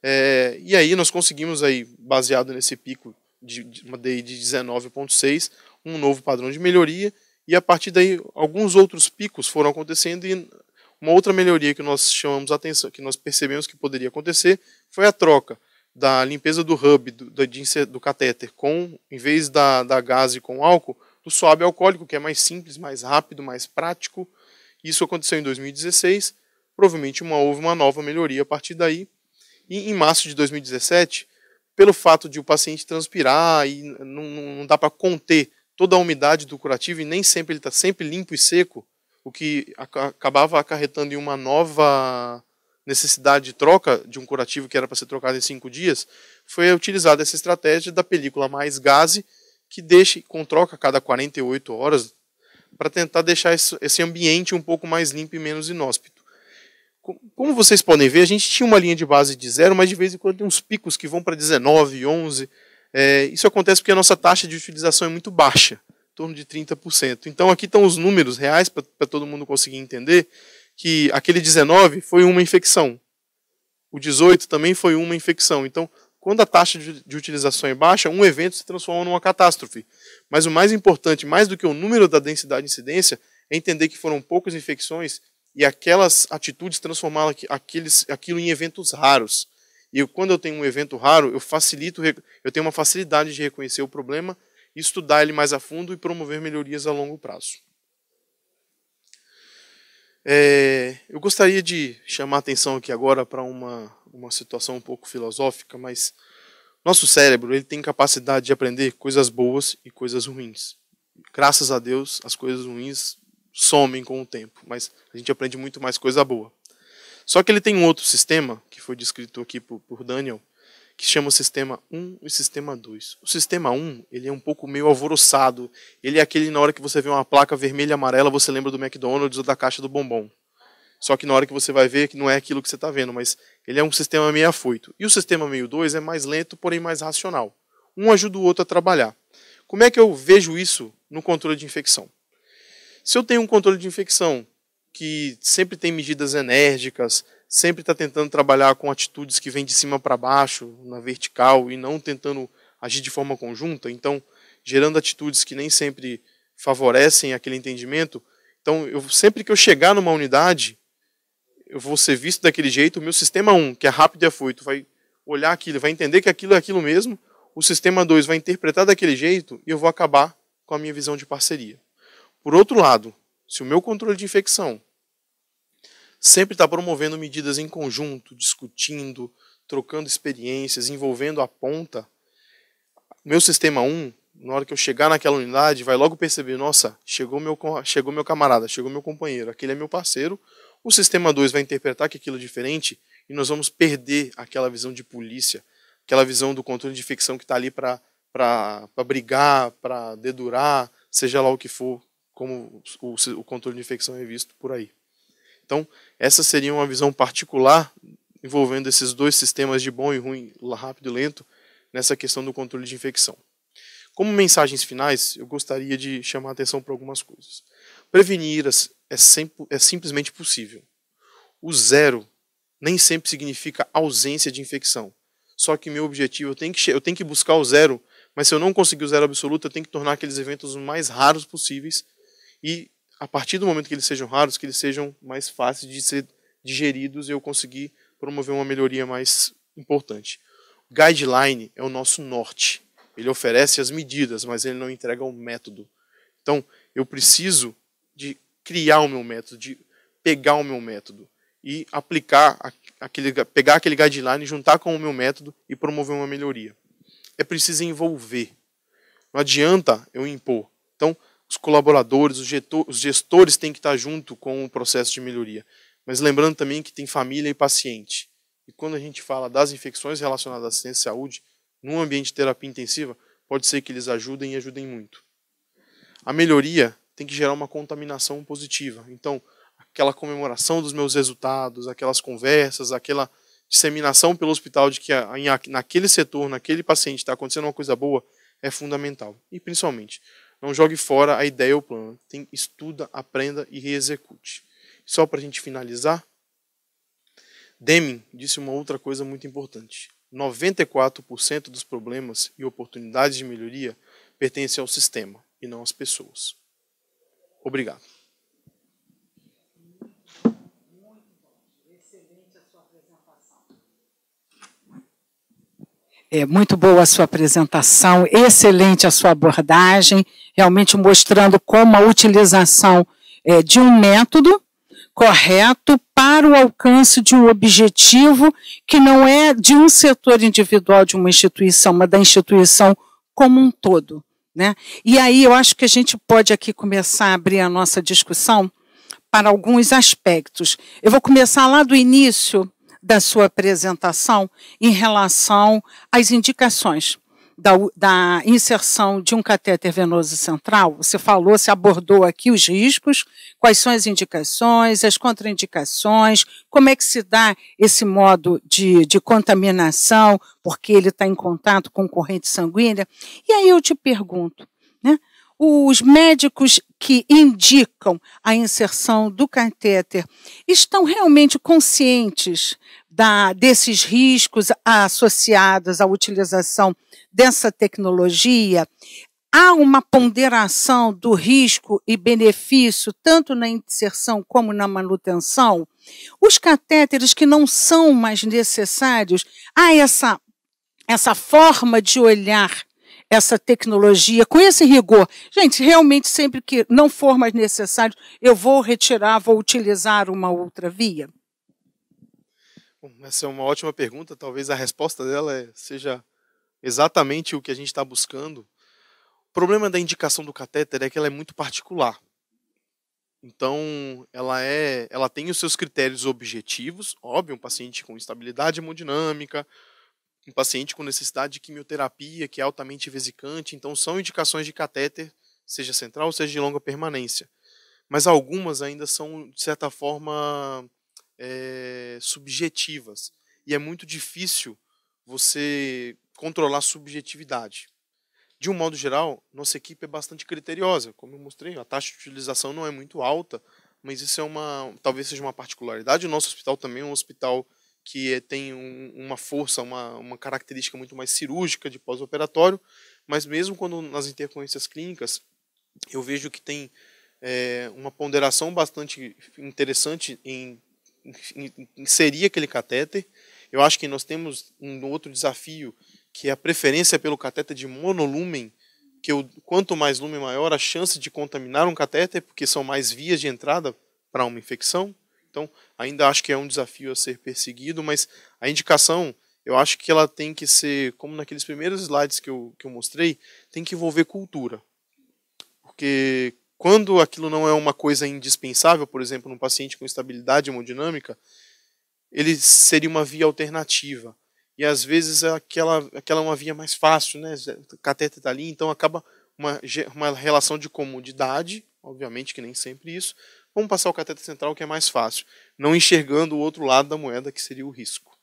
É, e aí nós conseguimos, aí, baseado nesse pico de, uma DI de 19,6, um novo padrão de melhoria, e a partir daí alguns outros picos foram acontecendo e uma outra melhoria que nós chamamos atenção, que nós percebemos que poderia acontecer, foi a troca da limpeza do hub do, do, do catéter com, em vez da, da gase com álcool, do suave alcoólico, que é mais simples, mais rápido, mais prático. Isso aconteceu em 2016. Provavelmente uma, houve uma nova melhoria a partir daí. E em março de 2017, pelo fato de o paciente transpirar e não, não dá para conter toda a umidade do curativo e nem sempre ele está sempre limpo e seco, o que acabava acarretando em uma nova necessidade de troca de um curativo que era para ser trocado em cinco dias, foi utilizada essa estratégia da película mais gase, que deixa com troca a cada 48 horas, para tentar deixar esse ambiente um pouco mais limpo e menos inóspito. Como vocês podem ver, a gente tinha uma linha de base de zero, mas de vez em quando tem uns picos que vão para 19, 11. É, isso acontece porque a nossa taxa de utilização é muito baixa torno de 30%. Então aqui estão os números reais para todo mundo conseguir entender que aquele 19 foi uma infecção. O 18 também foi uma infecção. Então, quando a taxa de, de utilização é baixa, um evento se transforma numa catástrofe. Mas o mais importante, mais do que o número da densidade de incidência, é entender que foram poucas infecções e aquelas atitudes transformaram aqueles, aquilo em eventos raros. E quando eu tenho um evento raro, eu facilito, eu tenho uma facilidade de reconhecer o problema estudar ele mais a fundo e promover melhorias a longo prazo. É, eu gostaria de chamar a atenção aqui agora para uma, uma situação um pouco filosófica, mas nosso cérebro ele tem capacidade de aprender coisas boas e coisas ruins. Graças a Deus, as coisas ruins somem com o tempo, mas a gente aprende muito mais coisa boa. Só que ele tem um outro sistema, que foi descrito aqui por, por Daniel, que chama o sistema 1 e sistema 2. O sistema 1, ele é um pouco meio alvoroçado. Ele é aquele na hora que você vê uma placa vermelha e amarela, você lembra do McDonald's ou da caixa do bombom. Só que na hora que você vai ver, que não é aquilo que você está vendo, mas ele é um sistema meio afoito. E o sistema meio 2 é mais lento, porém mais racional. Um ajuda o outro a trabalhar. Como é que eu vejo isso no controle de infecção? Se eu tenho um controle de infecção que sempre tem medidas enérgicas, sempre está tentando trabalhar com atitudes que vêm de cima para baixo, na vertical, e não tentando agir de forma conjunta, então gerando atitudes que nem sempre favorecem aquele entendimento. Então, eu, sempre que eu chegar numa unidade, eu vou ser visto daquele jeito. O meu sistema 1, que é rápido e afoito, vai olhar aquilo, vai entender que aquilo é aquilo mesmo. O sistema 2 vai interpretar daquele jeito e eu vou acabar com a minha visão de parceria. Por outro lado, se o meu controle de infecção sempre está promovendo medidas em conjunto, discutindo, trocando experiências, envolvendo a ponta, meu sistema 1, na hora que eu chegar naquela unidade, vai logo perceber, nossa, chegou meu, chegou meu camarada, chegou meu companheiro, aquele é meu parceiro. O sistema 2 vai interpretar que aquilo é diferente e nós vamos perder aquela visão de polícia, aquela visão do controle de ficção que está ali para brigar, para dedurar, seja lá o que for, como o, o controle de infecção é visto por aí. Então, essa seria uma visão particular envolvendo esses dois sistemas de bom e ruim, rápido e lento, nessa questão do controle de infecção. Como mensagens finais, eu gostaria de chamar a atenção para algumas coisas. Prevenir é, sempre, é simplesmente possível. O zero nem sempre significa ausência de infecção. Só que meu objetivo, eu tenho que, eu tenho que buscar o zero, mas se eu não conseguir o zero absoluto, eu tenho que tornar aqueles eventos os mais raros possíveis e a partir do momento que eles sejam raros, que eles sejam mais fáceis de ser digeridos e eu conseguir promover uma melhoria mais importante. O guideline é o nosso norte. Ele oferece as medidas, mas ele não entrega o um método. Então, eu preciso de criar o meu método, de pegar o meu método e aplicar aquele pegar aquele guideline, juntar com o meu método e promover uma melhoria. É preciso envolver. Não adianta eu impor. Então, os colaboradores, os gestores têm que estar junto com o processo de melhoria. Mas lembrando também que tem família e paciente. E quando a gente fala das infecções relacionadas à assistência à saúde, num ambiente de terapia intensiva, pode ser que eles ajudem e ajudem muito. A melhoria tem que gerar uma contaminação positiva. Então, aquela comemoração dos meus resultados, aquelas conversas, aquela disseminação pelo hospital de que naquele setor, naquele paciente está acontecendo uma coisa boa, é fundamental. E principalmente, não jogue fora a ideia ou o plano. Tem, estuda, aprenda e reexecute. Só para a gente finalizar, Deming disse uma outra coisa muito importante. 94% dos problemas e oportunidades de melhoria pertencem ao sistema e não às pessoas. Obrigado. É muito boa a sua apresentação, excelente a sua abordagem realmente mostrando como a utilização é, de um método correto para o alcance de um objetivo que não é de um setor individual de uma instituição, mas da instituição como um todo. Né? E aí eu acho que a gente pode aqui começar a abrir a nossa discussão para alguns aspectos. Eu vou começar lá do início da sua apresentação em relação às indicações da, da inserção de um catéter venoso central? Você falou, se abordou aqui os riscos, quais são as indicações, as contraindicações, como é que se dá esse modo de, de contaminação, porque ele está em contato com corrente sanguínea. E aí eu te pergunto, né? os médicos que indicam a inserção do catéter estão realmente conscientes da, desses riscos associados à utilização dessa tecnologia, há uma ponderação do risco e benefício, tanto na inserção como na manutenção? Os catéteres que não são mais necessários, há essa, essa forma de olhar essa tecnologia com esse rigor. Gente, realmente, sempre que não for mais necessário, eu vou retirar, vou utilizar uma outra via. Essa é uma ótima pergunta. Talvez a resposta dela é, seja exatamente o que a gente está buscando. O problema da indicação do catéter é que ela é muito particular. Então, ela é, ela tem os seus critérios objetivos. Óbvio, um paciente com instabilidade hemodinâmica, um paciente com necessidade de quimioterapia, que é altamente vesicante. Então, são indicações de catéter, seja central, seja de longa permanência. Mas algumas ainda são, de certa forma, é, subjetivas. E é muito difícil você controlar a subjetividade. De um modo geral, nossa equipe é bastante criteriosa. Como eu mostrei, a taxa de utilização não é muito alta, mas isso é uma talvez seja uma particularidade. O nosso hospital também é um hospital que eh, tem uma força, uma, uma característica muito mais cirúrgica de pós-operatório, mas mesmo quando nas intercorrências clínicas, eu vejo que tem é, uma ponderação bastante interessante em inserir aquele catéter. Eu acho que nós temos um outro desafio, que é a preferência pelo catéter de monolumen, que eu, quanto mais lume maior, a chance de contaminar um catéter, porque são mais vias de entrada para uma infecção. Então, ainda acho que é um desafio a ser perseguido, mas a indicação, eu acho que ela tem que ser, como naqueles primeiros slides que eu, que eu mostrei, tem que envolver cultura. Porque quando aquilo não é uma coisa indispensável, por exemplo, num paciente com estabilidade hemodinâmica, ele seria uma via alternativa. E às vezes é aquela, aquela é uma via mais fácil, né? O cateter está ali, então acaba uma, uma relação de comodidade, obviamente que nem sempre isso. Vamos passar o cateter central, que é mais fácil, não enxergando o outro lado da moeda, que seria o risco.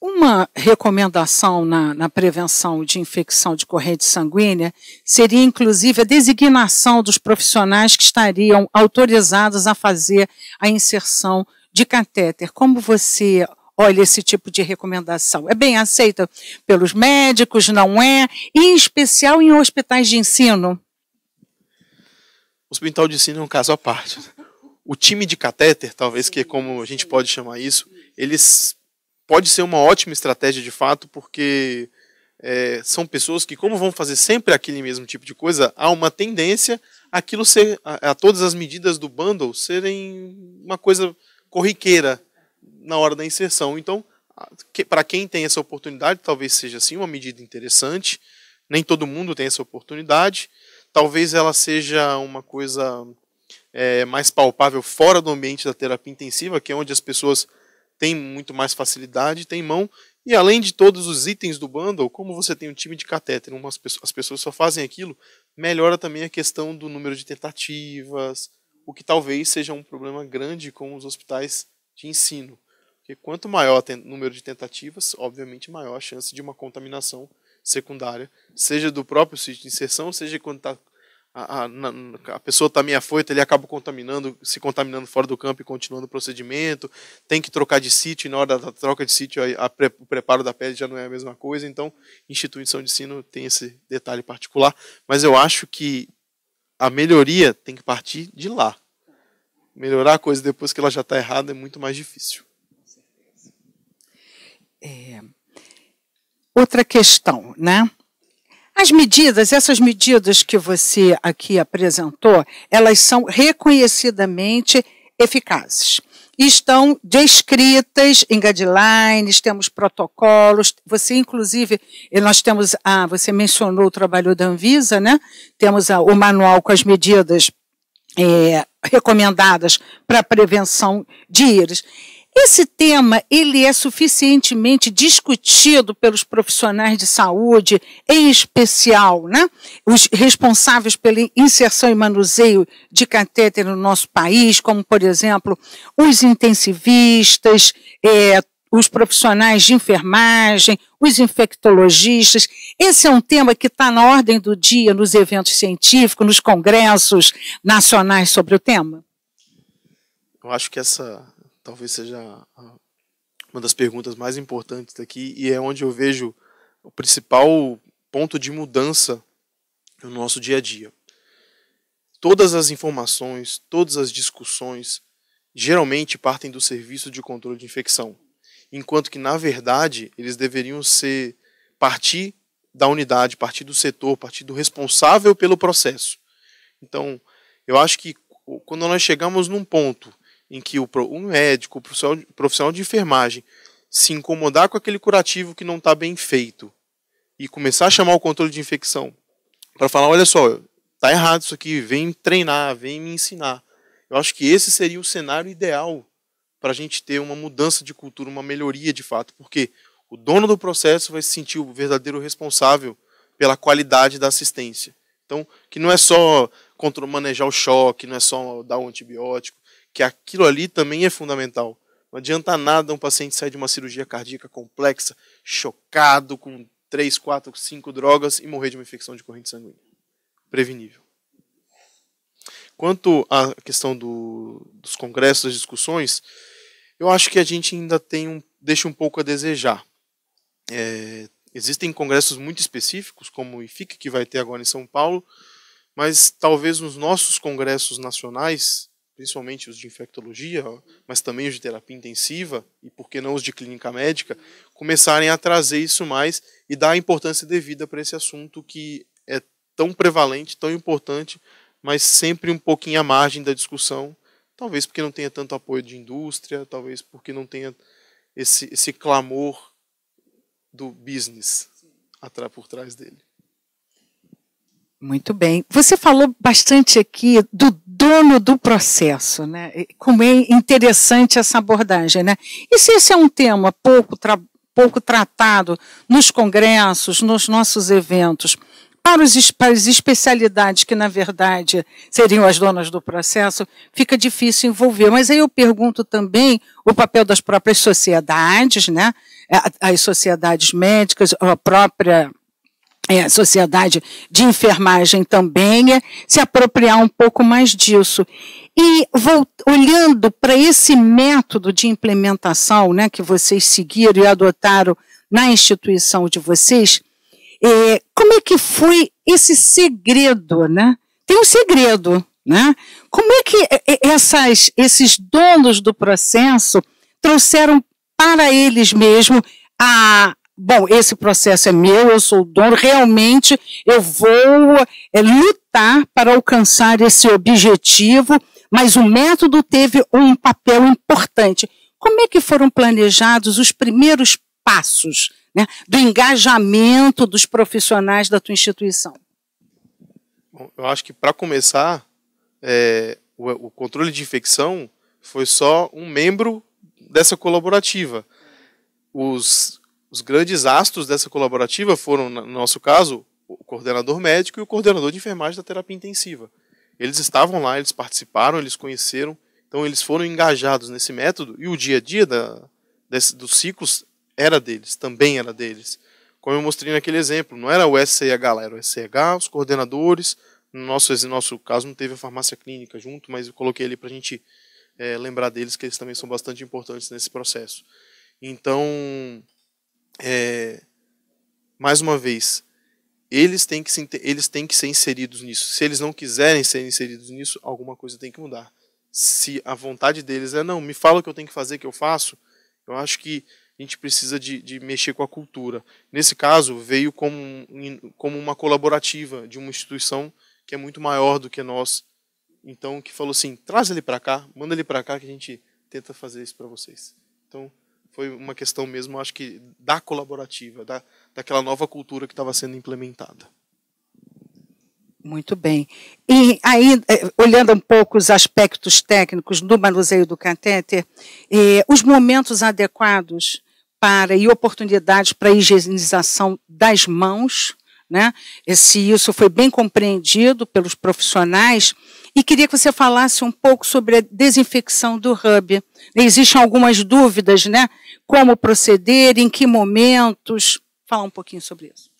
Uma recomendação na, na, prevenção de infecção de corrente sanguínea seria, inclusive, a designação dos profissionais que estariam autorizados a fazer a inserção de catéter. Como você olha esse tipo de recomendação? É bem aceita pelos médicos, não é? em especial em hospitais de ensino? O hospital de ensino é um caso à parte. O time de catéter, talvez que é como a gente pode chamar isso, eles pode ser uma ótima estratégia de fato, porque é, são pessoas que, como vão fazer sempre aquele mesmo tipo de coisa, há uma tendência aquilo ser, a, a todas as medidas do bundle serem uma coisa corriqueira na hora da inserção. Então, que, para quem tem essa oportunidade, talvez seja sim uma medida interessante. Nem todo mundo tem essa oportunidade. Talvez ela seja uma coisa é, mais palpável fora do ambiente da terapia intensiva, que é onde as pessoas tem muito mais facilidade, tem mão. E além de todos os itens do bundle, como você tem um time de catéter, umas pessoas, as pessoas só fazem aquilo, melhora também a questão do número de tentativas, o que talvez seja um problema grande com os hospitais de ensino. Porque quanto maior o número de tentativas, obviamente maior a chance de uma contaminação secundária, seja do próprio sítio de inserção, seja quando está a, a, a pessoa está meia foita, ele acaba contaminando, se contaminando fora do campo e continuando o procedimento. Tem que trocar de sítio, e na hora da troca de sítio, a, pre, o preparo da pele já não é a mesma coisa. Então, instituição de ensino tem esse detalhe particular. Mas eu acho que a melhoria tem que partir de lá. Melhorar a coisa depois que ela já está errada é muito mais difícil. É... Outra questão, né? As medidas, essas medidas que você aqui apresentou, elas são reconhecidamente eficazes. Estão descritas em guidelines, temos protocolos. Você, inclusive, nós temos, a, você mencionou o trabalho da Anvisa, né? Temos a, o manual com as medidas é, recomendadas para prevenção de íris. Esse tema ele é suficientemente discutido pelos profissionais de saúde, em especial, né, os responsáveis pela inserção e manuseio de catéter no nosso país, como por exemplo os intensivistas, é, os profissionais de enfermagem, os infectologistas. Esse é um tema que está na ordem do dia nos eventos científicos, nos congressos nacionais sobre o tema. Eu acho que essa talvez seja uma das perguntas mais importantes daqui e é onde eu vejo o principal ponto de mudança no nosso dia a dia. Todas as informações, todas as discussões geralmente partem do serviço de controle de infecção, enquanto que na verdade eles deveriam ser partir da unidade, partir do setor, partir do responsável pelo processo. Então, eu acho que quando nós chegamos num ponto em que o, um médico, o profissional, de enfermagem, se incomodar com aquele curativo que não está bem feito e começar a chamar o controle de infecção para falar, olha só, tá errado isso aqui, vem treinar, vem me ensinar. Eu acho que esse seria o cenário ideal para a gente ter uma mudança de cultura, uma melhoria de fato, porque o dono do processo vai se sentir o verdadeiro responsável pela qualidade da assistência. Então, que não é só manejar o choque, não é só dar o um antibiótico, que aquilo ali também é fundamental. Não adianta nada um paciente sair de uma cirurgia cardíaca complexa, chocado, com 3, 4, 5 drogas e morrer de uma infecção de corrente sanguínea. Prevenível. Quanto à questão do, dos congressos, das discussões, eu acho que a gente ainda tem um, deixa um pouco a desejar. É, existem congressos muito específicos, como o IFIC, que vai ter agora em São Paulo, mas talvez nos nossos congressos nacionais principalmente os de infectologia, mas também os de terapia intensiva e por que não os de clínica médica, começarem a trazer isso mais e dar a importância devida para esse assunto que é tão prevalente, tão importante, mas sempre um pouquinho à margem da discussão, talvez porque não tenha tanto apoio de indústria, talvez porque não tenha esse, esse clamor do business por trás dele. Muito bem. Você falou bastante aqui do dono do processo, né? Como é interessante essa abordagem, né? E se esse é um tema pouco, tra pouco tratado nos congressos, nos nossos eventos, para, os, para as especialidades que, na verdade, seriam as donas do processo, fica difícil envolver. Mas aí eu pergunto também o papel das próprias sociedades, né? É, as sociedades médicas, a própria é, a sociedade de enfermagem também é se apropriar um pouco mais disso. E vou, olhando para esse método de implementação né, que vocês seguiram e adotaram na instituição de vocês, é, como é que foi esse segredo? Né? Tem um segredo. Né? Como é que é, é, essas, esses donos do processo trouxeram para eles mesmo a, bom, esse processo é meu, eu sou o dono, realmente eu vou é, lutar para alcançar esse objetivo, mas o método teve um papel importante. Como é que foram planejados os primeiros passos né, do engajamento dos profissionais da tua instituição? Bom, eu acho que para começar, é, o, o controle de infecção foi só um membro dessa colaborativa. Os os grandes astros dessa colaborativa foram, no nosso caso, o coordenador médico e o coordenador de enfermagem da terapia intensiva. Eles estavam lá, eles participaram, eles conheceram, então eles foram engajados nesse método e o dia a dia da, desse, dos ciclos era deles, também era deles. Como eu mostrei naquele exemplo, não era o SCH lá, era o SCH, os coordenadores. No nosso, no nosso caso não teve a farmácia clínica junto, mas eu coloquei ali para a gente é, lembrar deles que eles também são bastante importantes nesse processo. Então, é, mais uma vez, eles têm, que se, eles têm que ser inseridos nisso. Se eles não quiserem ser inseridos nisso, alguma coisa tem que mudar. Se a vontade deles é, não, me fala o que eu tenho que fazer, que eu faço, eu acho que a gente precisa de, de mexer com a cultura. Nesse caso, veio como, como uma colaborativa de uma instituição que é muito maior do que nós. Então, que falou assim: traz ele para cá, manda ele para cá que a gente tenta fazer isso para vocês. Então foi uma questão mesmo, acho que, da colaborativa, da, daquela nova cultura que estava sendo implementada. Muito bem. E aí, eh, olhando um pouco os aspectos técnicos do manuseio do catéter, eh, os momentos adequados para e oportunidades para a higienização das mãos né? Se isso foi bem compreendido pelos profissionais. E queria que você falasse um pouco sobre a desinfecção do hub. Existem algumas dúvidas, né? Como proceder, em que momentos. Falar um pouquinho sobre isso.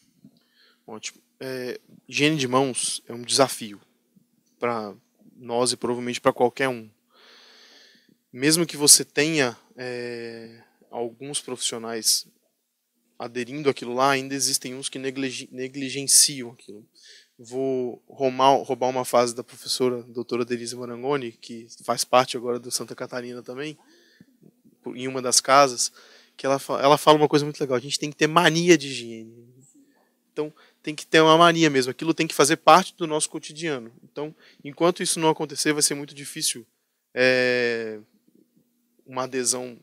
Ótimo. É, higiene de mãos é um desafio para nós e provavelmente para qualquer um. Mesmo que você tenha é, alguns profissionais aderindo aquilo lá, ainda existem uns que negligenciam aquilo. Vou roubar uma frase da professora doutora Denise Marangoni, que faz parte agora do Santa Catarina também, em uma das casas, que ela fala, ela fala uma coisa muito legal, a gente tem que ter mania de higiene. Então, tem que ter uma mania mesmo, aquilo tem que fazer parte do nosso cotidiano. Então, enquanto isso não acontecer, vai ser muito difícil é, uma adesão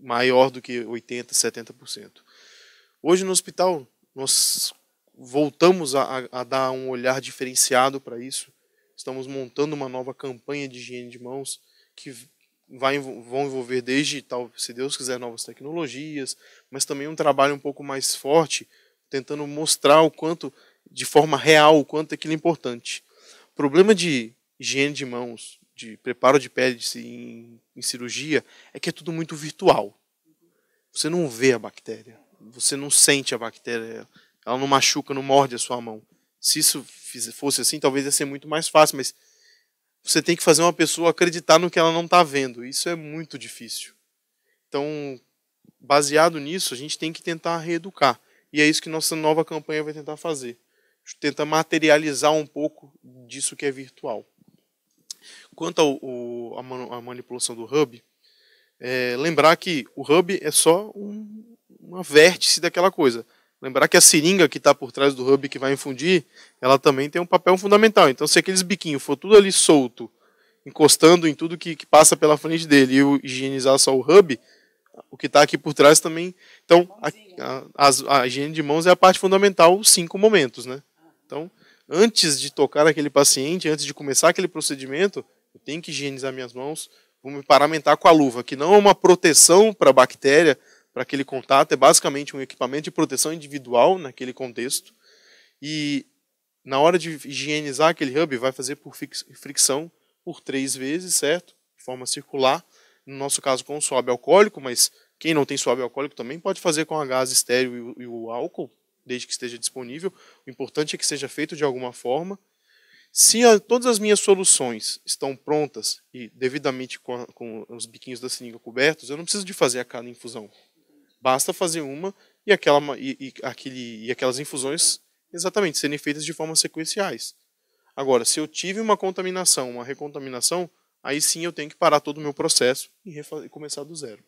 maior do que 80%, 70%. Hoje no hospital nós voltamos a, a dar um olhar diferenciado para isso. Estamos montando uma nova campanha de higiene de mãos que vai, vão envolver desde, tal, se Deus quiser, novas tecnologias, mas também um trabalho um pouco mais forte, tentando mostrar o quanto, de forma real, o quanto aquilo é importante. O problema de higiene de mãos, de preparo de pele de, em, em cirurgia, é que é tudo muito virtual. Você não vê a bactéria você não sente a bactéria, ela não machuca, não morde a sua mão. Se isso fosse assim, talvez ia ser muito mais fácil, mas você tem que fazer uma pessoa acreditar no que ela não está vendo. Isso é muito difícil. Então, baseado nisso, a gente tem que tentar reeducar. E é isso que nossa nova campanha vai tentar fazer. Tenta materializar um pouco disso que é virtual. Quanto à manipulação do Hub, é, lembrar que o Hub é só um, uma vértice daquela coisa. Lembrar que a seringa que está por trás do hub que vai infundir, ela também tem um papel fundamental. Então, se aqueles biquinhos for tudo ali solto, encostando em tudo que, que passa pela frente dele e higienizar só o hub, o que está aqui por trás também. Então, a, a, a, higiene de mãos é a parte fundamental, cinco momentos, né? Então, antes de tocar aquele paciente, antes de começar aquele procedimento, eu tenho que higienizar minhas mãos, vou me paramentar com a luva, que não é uma proteção para a bactéria, para aquele contato. É basicamente um equipamento de proteção individual naquele contexto. E na hora de higienizar aquele hub, vai fazer por fricção por três vezes, certo? De forma circular. No nosso caso, com suave alcoólico, mas quem não tem suave alcoólico também pode fazer com a gás estéreo e o álcool, desde que esteja disponível. O importante é que seja feito de alguma forma. Se a, todas as minhas soluções estão prontas e devidamente com, a, com os biquinhos da seringa cobertos, eu não preciso de fazer a cada infusão. Basta fazer uma e, aquela, e, e, aquele, e aquelas infusões exatamente serem feitas de forma sequenciais. Agora, se eu tive uma contaminação, uma recontaminação, aí sim eu tenho que parar todo o meu processo e, começar do zero.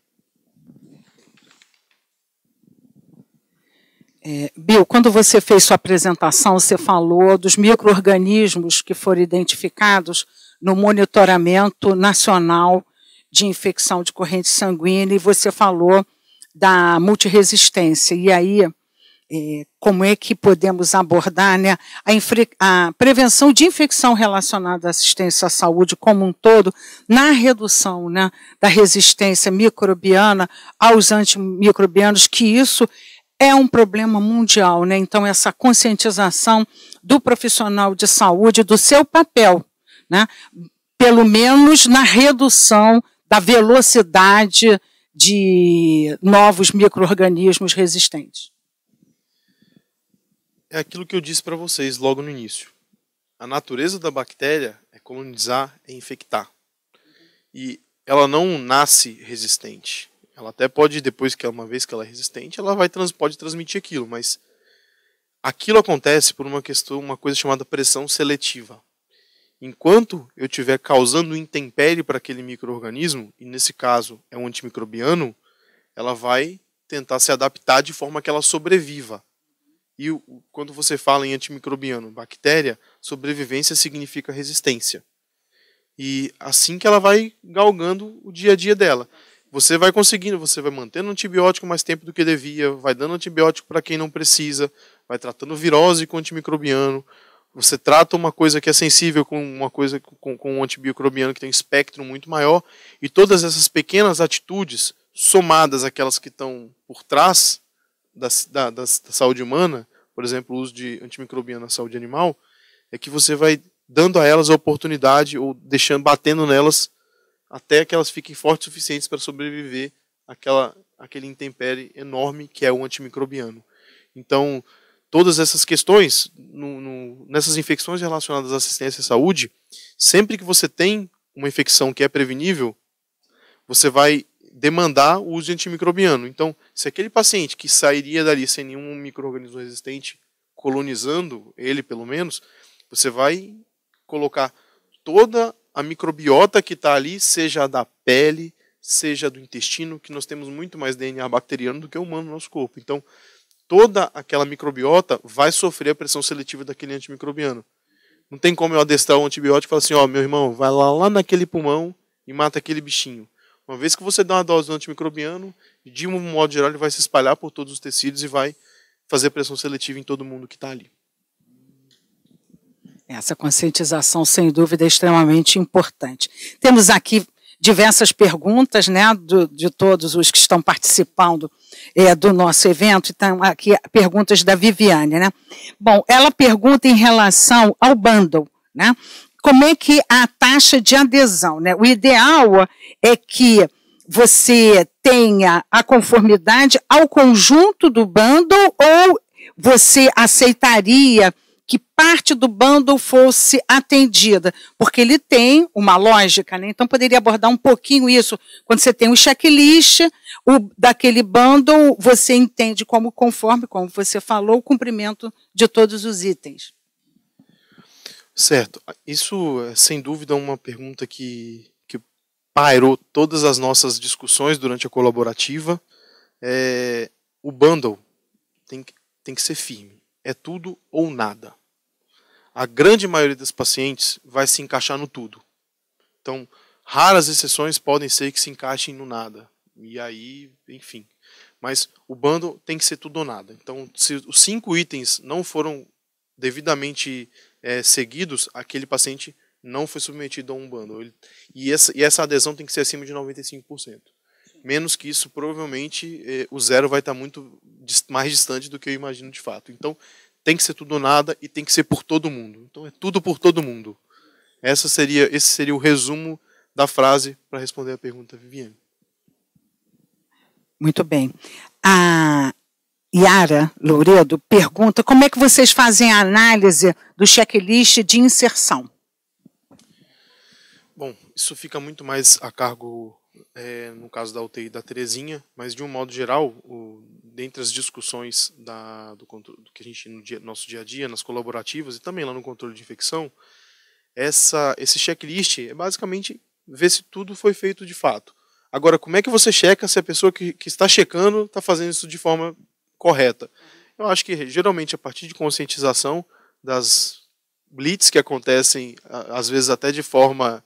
É, Bill, quando você fez sua apresentação, você falou dos micro-organismos que foram identificados no monitoramento nacional de infecção de corrente sanguínea e você falou da multiresistência. E aí, é, como é que podemos abordar né, a, a, prevenção de infecção relacionada à assistência à saúde como um todo, na redução né, da resistência microbiana aos antimicrobianos, que isso é um problema mundial, né? Então, essa conscientização do profissional de saúde, do seu papel, né? Pelo menos na redução da velocidade de novos micro-organismos resistentes? É aquilo que eu disse para vocês logo no início. A natureza da bactéria é colonizar, é infectar. E ela não nasce resistente. Ela até pode, depois que uma vez que ela é resistente, ela vai pode transmitir aquilo, mas aquilo acontece por uma questão, uma coisa chamada pressão seletiva. Enquanto eu estiver causando intempérie para aquele microorganismo, e nesse caso é um antimicrobiano, ela vai tentar se adaptar de forma que ela sobreviva. E quando você fala em antimicrobiano, bactéria, sobrevivência significa resistência. E assim que ela vai galgando o dia a dia dela. Você vai conseguindo, você vai mantendo antibiótico mais tempo do que devia, vai dando antibiótico para quem não precisa, vai tratando virose com antimicrobiano, você trata uma coisa que é sensível com uma coisa com, com um antimicrobiano que tem um espectro muito maior e todas essas pequenas atitudes somadas àquelas que estão por trás da, da, da saúde humana, por exemplo, o uso de antimicrobiano na saúde animal, é que você vai dando a elas a oportunidade ou deixando batendo nelas até que elas fiquem fortes o suficientes para sobreviver àquela, àquele intempere enorme que é o antimicrobiano. Então, todas essas questões, no, no, nessas infecções relacionadas à assistência à saúde, sempre que você tem uma infecção que é prevenível, você vai demandar o uso de antimicrobiano. Então, se aquele paciente que sairia dali sem nenhum microorganismo resistente colonizando ele, pelo menos, você vai colocar toda a microbiota que está ali, seja da pele, seja do intestino, que nós temos muito mais DNA bacteriano do que humano no nosso corpo. Então, toda aquela microbiota vai sofrer a pressão seletiva daquele antimicrobiano. Não tem como eu adestrar o antibiótico e falar assim, ó, oh, meu irmão, vai lá, lá naquele pulmão e mata aquele bichinho. Uma vez que você dá uma dose do antimicrobiano, de um modo geral ele vai se espalhar por todos os tecidos e vai fazer pressão seletiva em todo mundo que está ali. Essa conscientização, sem dúvida, é extremamente importante. Temos aqui diversas perguntas né, do, de todos os que estão participando é, do nosso evento. Então, aqui perguntas da Viviane. Né? Bom, ela pergunta em relação ao bundle. Né? Como é que a taxa de adesão? Né? O ideal é que você tenha a conformidade ao conjunto do bundle ou você aceitaria parte do bundle fosse atendida, porque ele tem uma lógica, né? Então poderia abordar um pouquinho isso. Quando você tem um checklist o, daquele bundle, você entende como conforme, como você falou, o cumprimento de todos os itens. Certo. Isso é sem dúvida uma pergunta que, que pairou todas as nossas discussões durante a colaborativa. É, o bundle tem, tem que ser firme. É tudo ou nada a grande maioria dos pacientes vai se encaixar no tudo. Então, raras exceções podem ser que se encaixem no nada. E aí, enfim. Mas o bando tem que ser tudo ou nada. Então, se os cinco itens não foram devidamente é, seguidos, aquele paciente não foi submetido a um bando. E, e essa, adesão tem que ser acima de 95%. Menos que isso, provavelmente, é, o zero vai estar muito mais distante do que eu imagino de fato. Então, tem que ser tudo ou nada e tem que ser por todo mundo. Então é tudo por todo mundo. Essa seria, esse seria o resumo da frase para responder a pergunta, Viviane. Muito bem. A Yara Louredo pergunta como é que vocês fazem a análise do checklist de inserção? Bom, isso fica muito mais a cargo é, no caso da UTI da Terezinha, mas de um modo geral, o, dentre as discussões da, do, do, que a gente no dia, nosso dia a dia, nas colaborativas e também lá no controle de infecção, essa, esse checklist é basicamente ver se tudo foi feito de fato. Agora, como é que você checa se a pessoa que, que está checando está fazendo isso de forma correta? Eu acho que geralmente a partir de conscientização das blitz que acontecem, às vezes até de forma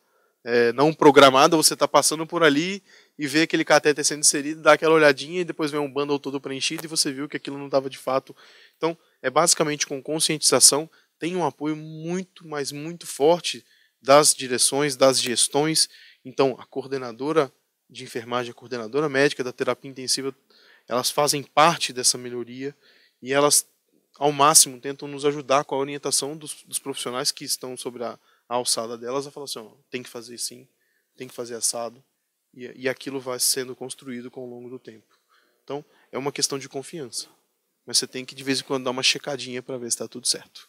é, não programada, você está passando por ali e vê aquele cateter sendo inserido, dá aquela olhadinha e depois vem um bundle todo preenchido e você viu que aquilo não estava de fato. Então, é basicamente com conscientização, tem um apoio muito, mas muito forte das direções, das gestões. Então, a coordenadora de enfermagem, a coordenadora médica da terapia intensiva, elas fazem parte dessa melhoria e elas, ao máximo, tentam nos ajudar com a orientação dos, dos profissionais que estão sobre a, a alçada delas a falar assim, oh, tem que fazer sim, tem que fazer assado, e, e aquilo vai sendo construído com o longo do tempo. Então, é uma questão de confiança. Mas você tem que, de vez em quando, dar uma checadinha para ver se está tudo certo.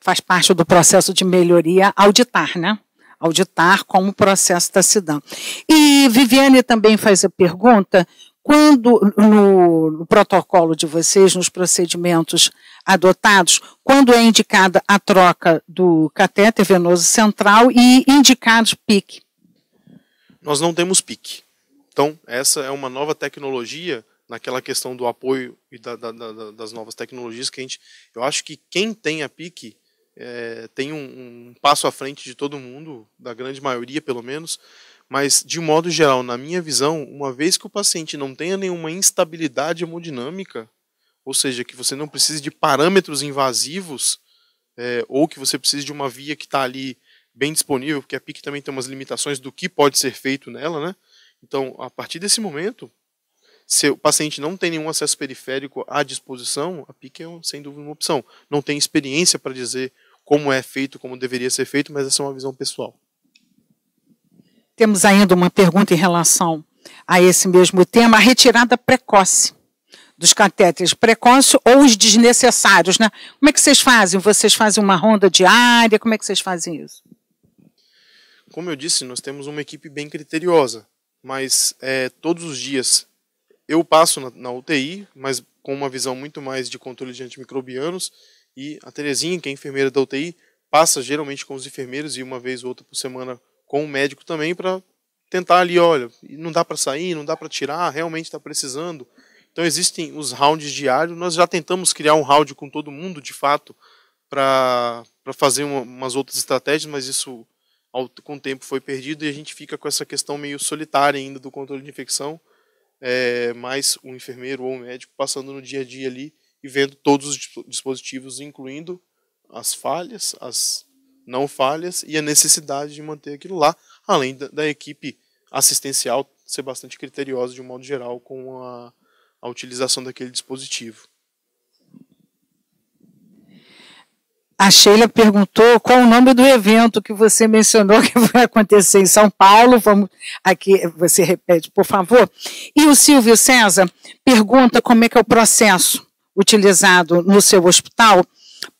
Faz parte do processo de melhoria auditar, né? Auditar como o processo está se dando. E Viviane também faz a pergunta quando no, no, protocolo de vocês, nos procedimentos adotados, quando é indicada a troca do catéter venoso central e indicados PIC? Nós não temos PIC. Então, essa é uma nova tecnologia naquela questão do apoio e da, da, da, das novas tecnologias que a gente. Eu acho que quem tem a PIC é, tem um, um passo à frente de todo mundo, da grande maioria pelo menos, mas, de modo geral, na minha visão, uma vez que o paciente não tenha nenhuma instabilidade hemodinâmica, ou seja, que você não precise de parâmetros invasivos, é, ou que você precise de uma via que está ali bem disponível, porque a PIC também tem umas limitações do que pode ser feito nela, né? Então, a partir desse momento, se o paciente não tem nenhum acesso periférico à disposição, a PIC é, sem dúvida, uma opção. Não tem experiência para dizer como é feito, como deveria ser feito, mas essa é uma visão pessoal. Temos ainda uma pergunta em relação a esse mesmo tema, a retirada precoce dos catéteres precoce ou os desnecessários, né? Como é que vocês fazem? Vocês fazem uma ronda diária? Como é que vocês fazem isso? Como eu disse, nós temos uma equipe bem criteriosa, mas é, todos os dias eu passo na, na, UTI, mas com uma visão muito mais de controle de antimicrobianos, e a Terezinha, que é enfermeira da UTI, passa geralmente com os enfermeiros e uma vez ou outra por semana com o médico também para tentar ali, olha, não dá para sair, não dá para tirar, realmente está precisando. Então existem os rounds diários. Nós já tentamos criar um round com todo mundo, de fato, para fazer uma, umas outras estratégias, mas isso ao, com o tempo foi perdido e a gente fica com essa questão meio solitária ainda do controle de infecção, é, mais o um enfermeiro ou o um médico passando no dia a dia ali e vendo todos os dispositivos, incluindo as falhas, as não falhas e a necessidade de manter aquilo lá, além da, da equipe assistencial ser bastante criteriosa de um modo geral com a, a utilização daquele dispositivo. A Sheila perguntou qual o nome do evento que você mencionou que vai acontecer em São Paulo. Vamos aqui, você repete, por favor. E o Silvio César pergunta como é que é o processo utilizado no seu hospital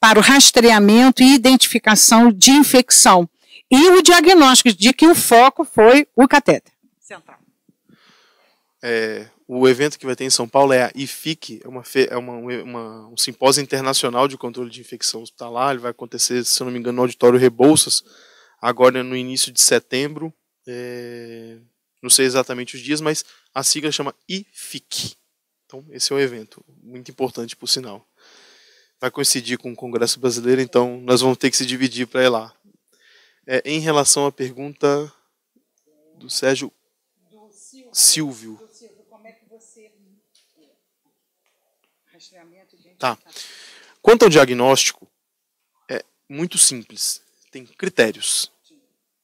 para o rastreamento e identificação de infecção e o diagnóstico de que o foco foi o catéter central. É, o evento que vai ter em São Paulo é a IFIC, é, uma, é uma, uma, um simpósio internacional de controle de infecção hospitalar. Ele vai acontecer, se não me engano, no auditório Rebouças, agora no início de setembro. É, não sei exatamente os dias, mas a sigla chama IFIC. Então, esse é um evento muito importante, por sinal vai coincidir com o Congresso Brasileiro, então nós vamos ter que se dividir para ir lá. É, em relação à pergunta do Sérgio do Silvio. Silvio. Do Silvio como é que você... Tá. Quanto ao diagnóstico, é muito simples. Tem critérios.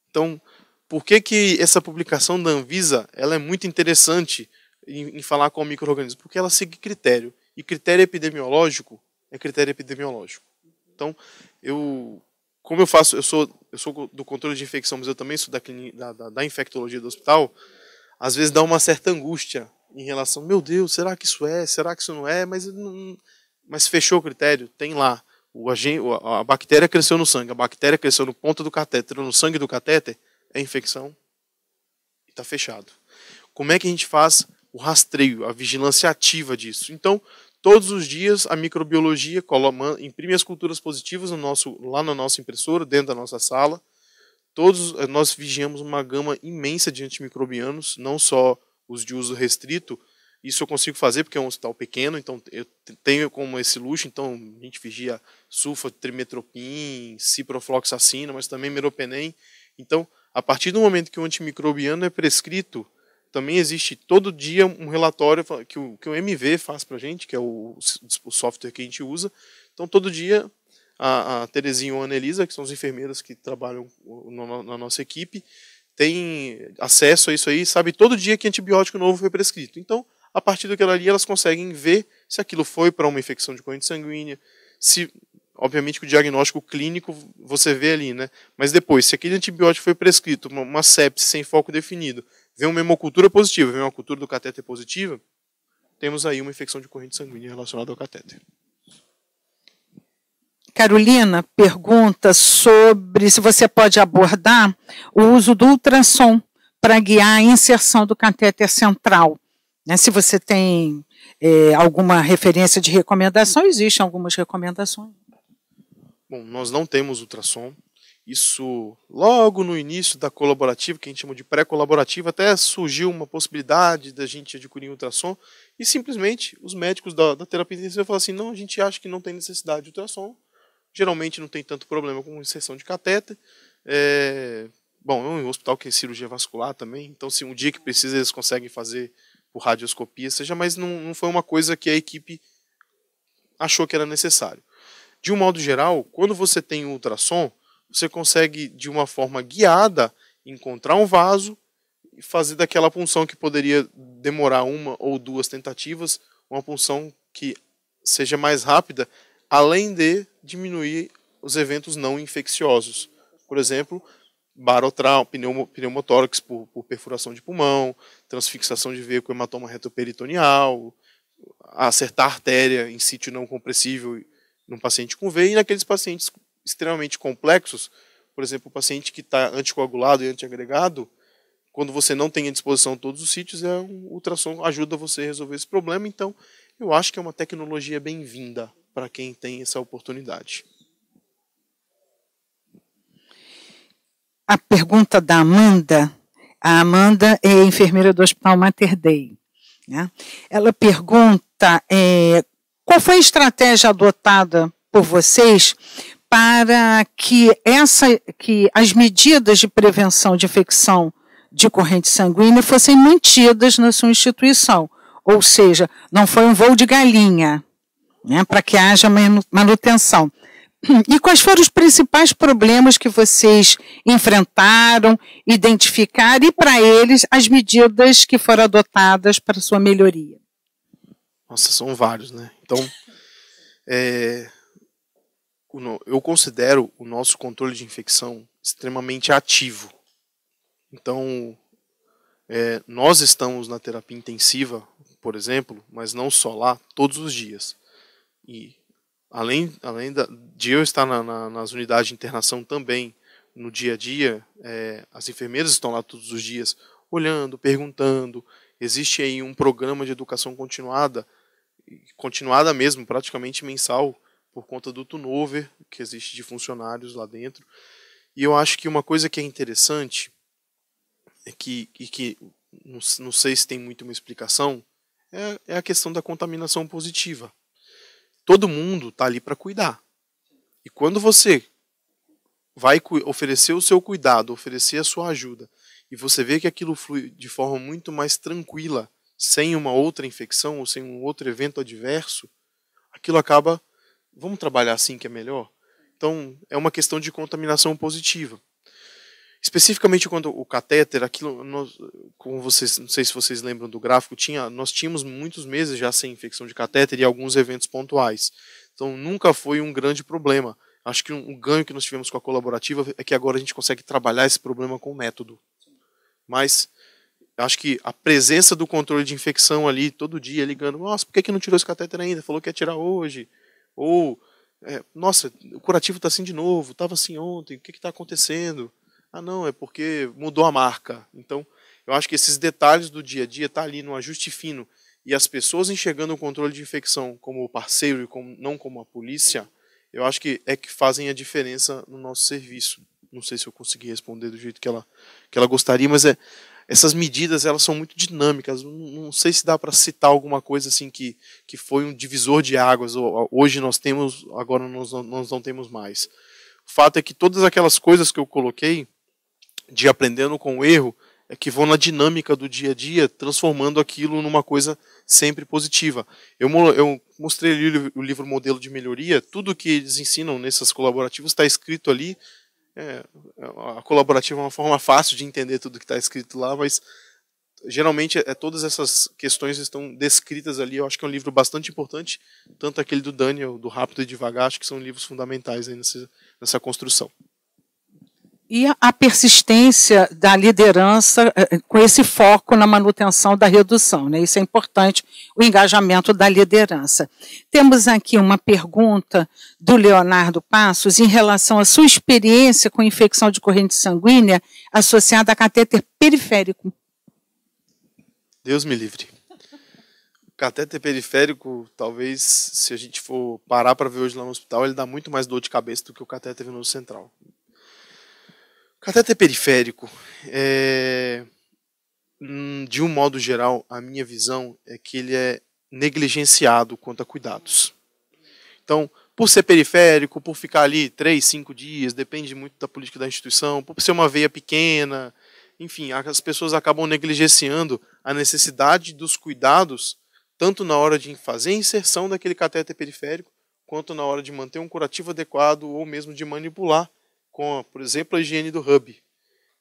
Então, por que, que essa publicação da Anvisa ela é muito interessante em, em falar com o microorganismo? Porque ela segue critério. E critério epidemiológico é critério epidemiológico. Então, eu, como eu faço, eu sou, eu sou do controle de infecção, mas eu também sou da, da, da, da infectologia do hospital, às vezes dá uma certa angústia em relação, meu Deus, será que isso é? Será que isso não é? Mas, não, mas fechou o critério, tem lá. O, a, a bactéria cresceu no sangue, a bactéria cresceu no ponto do catéter, no sangue do catéter, é infecção e está fechado. Como é que a gente faz o rastreio, a vigilância ativa disso? Então, Todos os dias a microbiologia imprime as culturas positivas no nosso, lá na nossa impressora, dentro da nossa sala. Todos eh, nós vigiamos uma gama imensa de antimicrobianos, não só os de uso restrito. Isso eu consigo fazer porque é um hospital pequeno, então eu tenho como esse luxo, então a gente vigia sulfa, trimetropin, ciprofloxacina, mas também meropenem. Então, a partir do momento que o antimicrobiano é prescrito, também existe todo dia um relatório que o, que o MV faz para a gente, que é o, o software que a gente usa. Então, todo dia, a, a Terezinha e a Anelisa, que são as enfermeiras que trabalham na, na nossa equipe, tem acesso a isso aí, sabe todo dia que antibiótico novo foi prescrito. Então, a partir daquela ali, elas conseguem ver se aquilo foi para uma infecção de corrente sanguínea, se, obviamente, o diagnóstico clínico você vê ali, né? Mas depois, se aquele antibiótico foi prescrito, uma, uma sepse sem foco definido, vem uma hemocultura positiva, vem uma cultura do catéter positiva, temos aí uma infecção de corrente sanguínea relacionada ao catéter. Carolina pergunta sobre se você pode abordar o uso do ultrassom para guiar a inserção do catéter central. Né? Se você tem é, alguma referência de recomendação, existem algumas recomendações. Bom, nós não temos ultrassom, isso logo no início da colaborativa, que a gente chama de pré-colaborativa, até surgiu uma possibilidade da gente adquirir ultrassom e simplesmente os médicos da, da terapia intensiva falam assim: não, a gente acha que não tem necessidade de ultrassom, geralmente não tem tanto problema com inserção de catéter. É... Bom, é um hospital que é cirurgia vascular também, então se um dia que precisa eles conseguem fazer por radioscopia, seja, mas não, não foi uma coisa que a equipe achou que era necessário. De um modo geral, quando você tem ultrassom, você consegue, de uma forma guiada, encontrar um vaso e fazer daquela punção que poderia demorar uma ou duas tentativas, uma punção que seja mais rápida, além de diminuir os eventos não infecciosos. Por exemplo, barotrauma, pneumotórax por, por, perfuração de pulmão, transfixação de veia com hematoma retoperitoneal, acertar artéria em sítio não compressível num paciente com veia e naqueles pacientes extremamente complexos, por exemplo, o paciente que está anticoagulado e antiagregado, quando você não tem à disposição todos os sítios, é um ultrassom ajuda você a resolver esse problema. Então, eu acho que é uma tecnologia bem-vinda para quem tem essa oportunidade. A pergunta da Amanda. A Amanda é enfermeira do Hospital Mater Dei. Né? Ela pergunta é, qual foi a estratégia adotada por vocês para que, essa, que as medidas de prevenção de infecção de corrente sanguínea fossem mantidas na sua instituição. Ou seja, não foi um voo de galinha, né, para que haja manutenção. E quais foram os principais problemas que vocês enfrentaram, identificaram e, para eles, as medidas que foram adotadas para sua melhoria? Nossa, são vários, né? Então, é, eu considero o nosso controle de infecção extremamente ativo. Então, é, nós estamos na terapia intensiva, por exemplo, mas não só lá, todos os dias. E além, além da, de eu estar na, na, nas unidades de internação também, no dia a dia, é, as enfermeiras estão lá todos os dias, olhando, perguntando. Existe aí um programa de educação continuada, continuada mesmo, praticamente mensal, por conta do turnover que existe de funcionários lá dentro. E eu acho que uma coisa que é interessante é que, e que não, não sei se tem muito uma explicação, é, é a questão da contaminação positiva. Todo mundo está ali para cuidar. E quando você vai oferecer o seu cuidado, oferecer a sua ajuda, e você vê que aquilo flui de forma muito mais tranquila, sem uma outra infecção ou sem um outro evento adverso, aquilo acaba Vamos trabalhar assim que é melhor? Então, é uma questão de contaminação positiva. Especificamente quando o catéter, aquilo, nós, como vocês, não sei se vocês lembram do gráfico, tinha, nós tínhamos muitos meses já sem infecção de catéter e alguns eventos pontuais. Então, nunca foi um grande problema. Acho que um, um ganho que nós tivemos com a colaborativa é que agora a gente consegue trabalhar esse problema com método. Mas acho que a presença do controle de infecção ali todo dia ligando, nossa, por que, que não tirou esse catéter ainda? Falou que ia tirar hoje. Ou, é, nossa, o curativo está assim de novo, estava assim ontem, o que está acontecendo? Ah, não, é porque mudou a marca. Então, eu acho que esses detalhes do dia a dia tá ali no ajuste fino e as pessoas enxergando o controle de infecção como parceiro e como, não como a polícia, eu acho que é que fazem a diferença no nosso serviço. Não sei se eu consegui responder do jeito que ela, que ela gostaria, mas é essas medidas elas são muito dinâmicas. Não, não sei se dá para citar alguma coisa assim que, que foi um divisor de águas. Hoje nós temos, agora nós não, nós não temos mais. O fato é que todas aquelas coisas que eu coloquei de aprendendo com o erro é que vão na dinâmica do dia a dia, transformando aquilo numa coisa sempre positiva. Eu, eu mostrei ali o livro Modelo de Melhoria, tudo que eles ensinam nessas colaborativas está escrito ali é, a colaborativa é uma forma fácil de entender tudo que está escrito lá, mas geralmente é, é, todas essas questões estão descritas ali. Eu acho que é um livro bastante importante, tanto aquele do Daniel, do Rápido e Devagar, acho que são livros fundamentais nessa, nessa construção e a persistência da liderança eh, eh, com esse foco na manutenção da redução. Né? Isso é importante, o engajamento da liderança. Temos aqui uma pergunta do Leonardo Passos em relação à sua experiência com infecção de corrente sanguínea associada a catéter periférico. Deus me livre. O catéter periférico, talvez, se a gente for parar para ver hoje lá no hospital, ele dá muito mais dor de cabeça do que o catéter venoso central. Cateter periférico. É... Hum, de um modo geral, a minha visão é que ele é negligenciado quanto a cuidados. Então, por ser periférico, por ficar ali três, cinco dias, depende muito da política da instituição, por ser uma veia pequena, enfim, as pessoas acabam negligenciando a necessidade dos cuidados, tanto na hora de fazer a inserção daquele catéter periférico, quanto na hora de manter um curativo adequado ou mesmo de manipular com, por exemplo, a higiene do hub.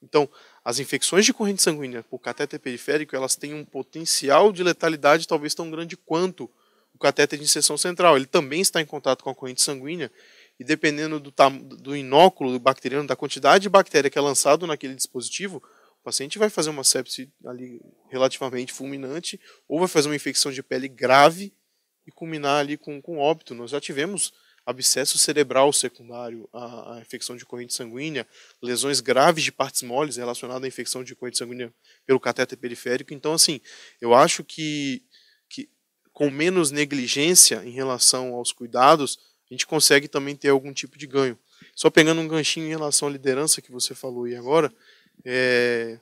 Então, as infecções de corrente sanguínea por catéter periférico, elas têm um potencial de letalidade talvez tão grande quanto o catéter de inserção central. Ele também está em contato com a corrente sanguínea e dependendo do, do inóculo do bacteriano, da quantidade de bactéria que é lançado naquele dispositivo, o paciente vai fazer uma sepse ali relativamente fulminante ou vai fazer uma infecção de pele grave e culminar ali com, com óbito. Nós já tivemos abscesso cerebral secundário à, à infecção de corrente sanguínea, lesões graves de partes moles relacionadas à infecção de corrente sanguínea pelo cateter periférico. Então, assim, eu acho que, que com menos negligência em relação aos cuidados, a gente consegue também ter algum tipo de ganho. Só pegando um ganchinho em relação à liderança que você falou e agora, é,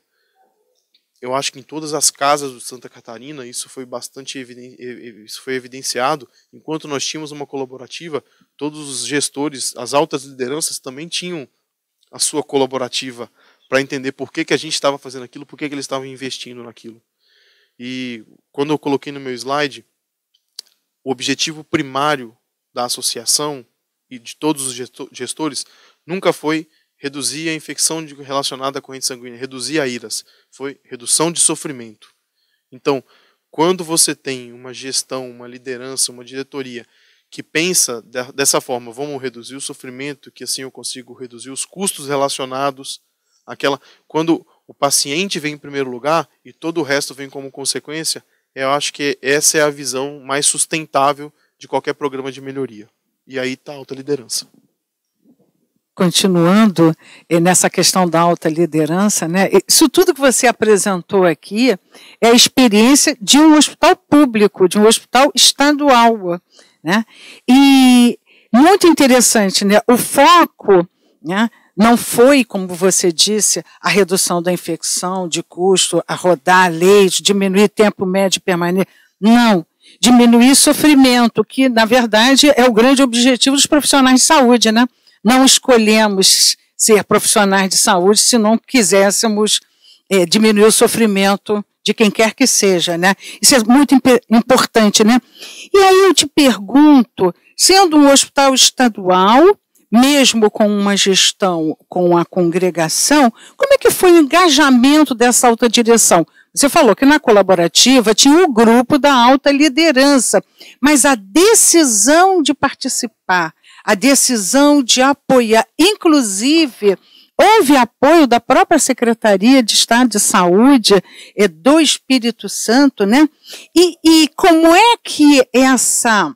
eu acho que em todas as casas do Santa Catarina isso foi bastante isso foi evidenciado. Enquanto nós tínhamos uma colaborativa, todos os gestores, as altas lideranças também tinham a sua colaborativa para entender por que, que a gente estava fazendo aquilo, por que, que eles estavam investindo naquilo. E quando eu coloquei no meu slide, o objetivo primário da associação e de todos os gestores nunca foi reduzir a infecção relacionada à corrente sanguínea, reduzir a iras, foi redução de sofrimento. Então, quando você tem uma gestão, uma liderança, uma diretoria que pensa dessa forma, vamos reduzir o sofrimento, que assim eu consigo reduzir os custos relacionados àquela. Quando o paciente vem em primeiro lugar e todo o resto vem como consequência, eu acho que essa é a visão mais sustentável de qualquer programa de melhoria. E aí está a alta liderança continuando eh, nessa questão da alta liderança, né? Isso tudo que você apresentou aqui é a experiência de um hospital público, de um hospital estadual, né? E muito interessante, né? O foco, né? Não foi, como você disse, a redução da infecção, de custo, a rodar leis, diminuir tempo médio permanente. Não, diminuir sofrimento, que na verdade é o grande objetivo dos profissionais de saúde, né? Não escolhemos ser profissionais de saúde se não quiséssemos é, diminuir o sofrimento de quem quer que seja, né? Isso é muito imp importante, né? E aí eu te pergunto, sendo um hospital estadual, mesmo com uma gestão com a congregação, como é que foi o engajamento dessa alta direção? Você falou que na colaborativa tinha o grupo da alta liderança, mas a decisão de participar a decisão de apoiar, inclusive, houve apoio da própria Secretaria de Estado de Saúde é, do Espírito Santo, né? E, e, como é que essa,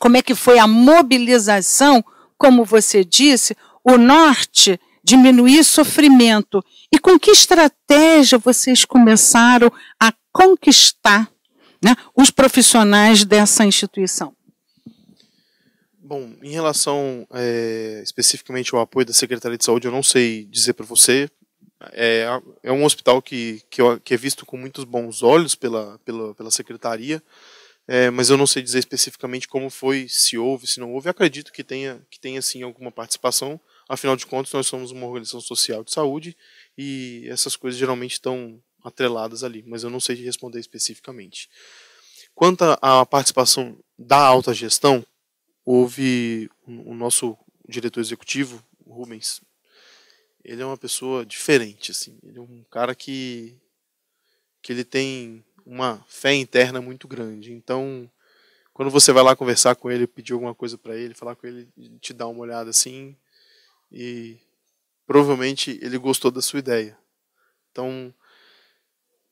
como é que foi a mobilização, como você disse, o norte diminuir sofrimento? E com que estratégia vocês começaram a conquistar né, os profissionais dessa instituição? Bom, em relação é, especificamente ao apoio da Secretaria de Saúde, eu não sei dizer para você. É, é um hospital que, que, que, é visto com muitos bons olhos pela, pela, pela Secretaria, é, mas eu não sei dizer especificamente como foi, se houve, se não houve. acredito que tenha, que tenha sim alguma participação, afinal de contas, nós somos uma organização social de saúde e essas coisas geralmente estão atreladas ali, mas eu não sei responder especificamente. Quanto à participação da alta gestão, houve o nosso diretor executivo, Rubens. Ele é uma pessoa diferente, assim. Ele é um cara que que ele tem uma fé interna muito grande. Então, quando você vai lá conversar com ele, pedir alguma coisa para ele, falar com ele, te dá uma olhada assim e provavelmente ele gostou da sua ideia. Então,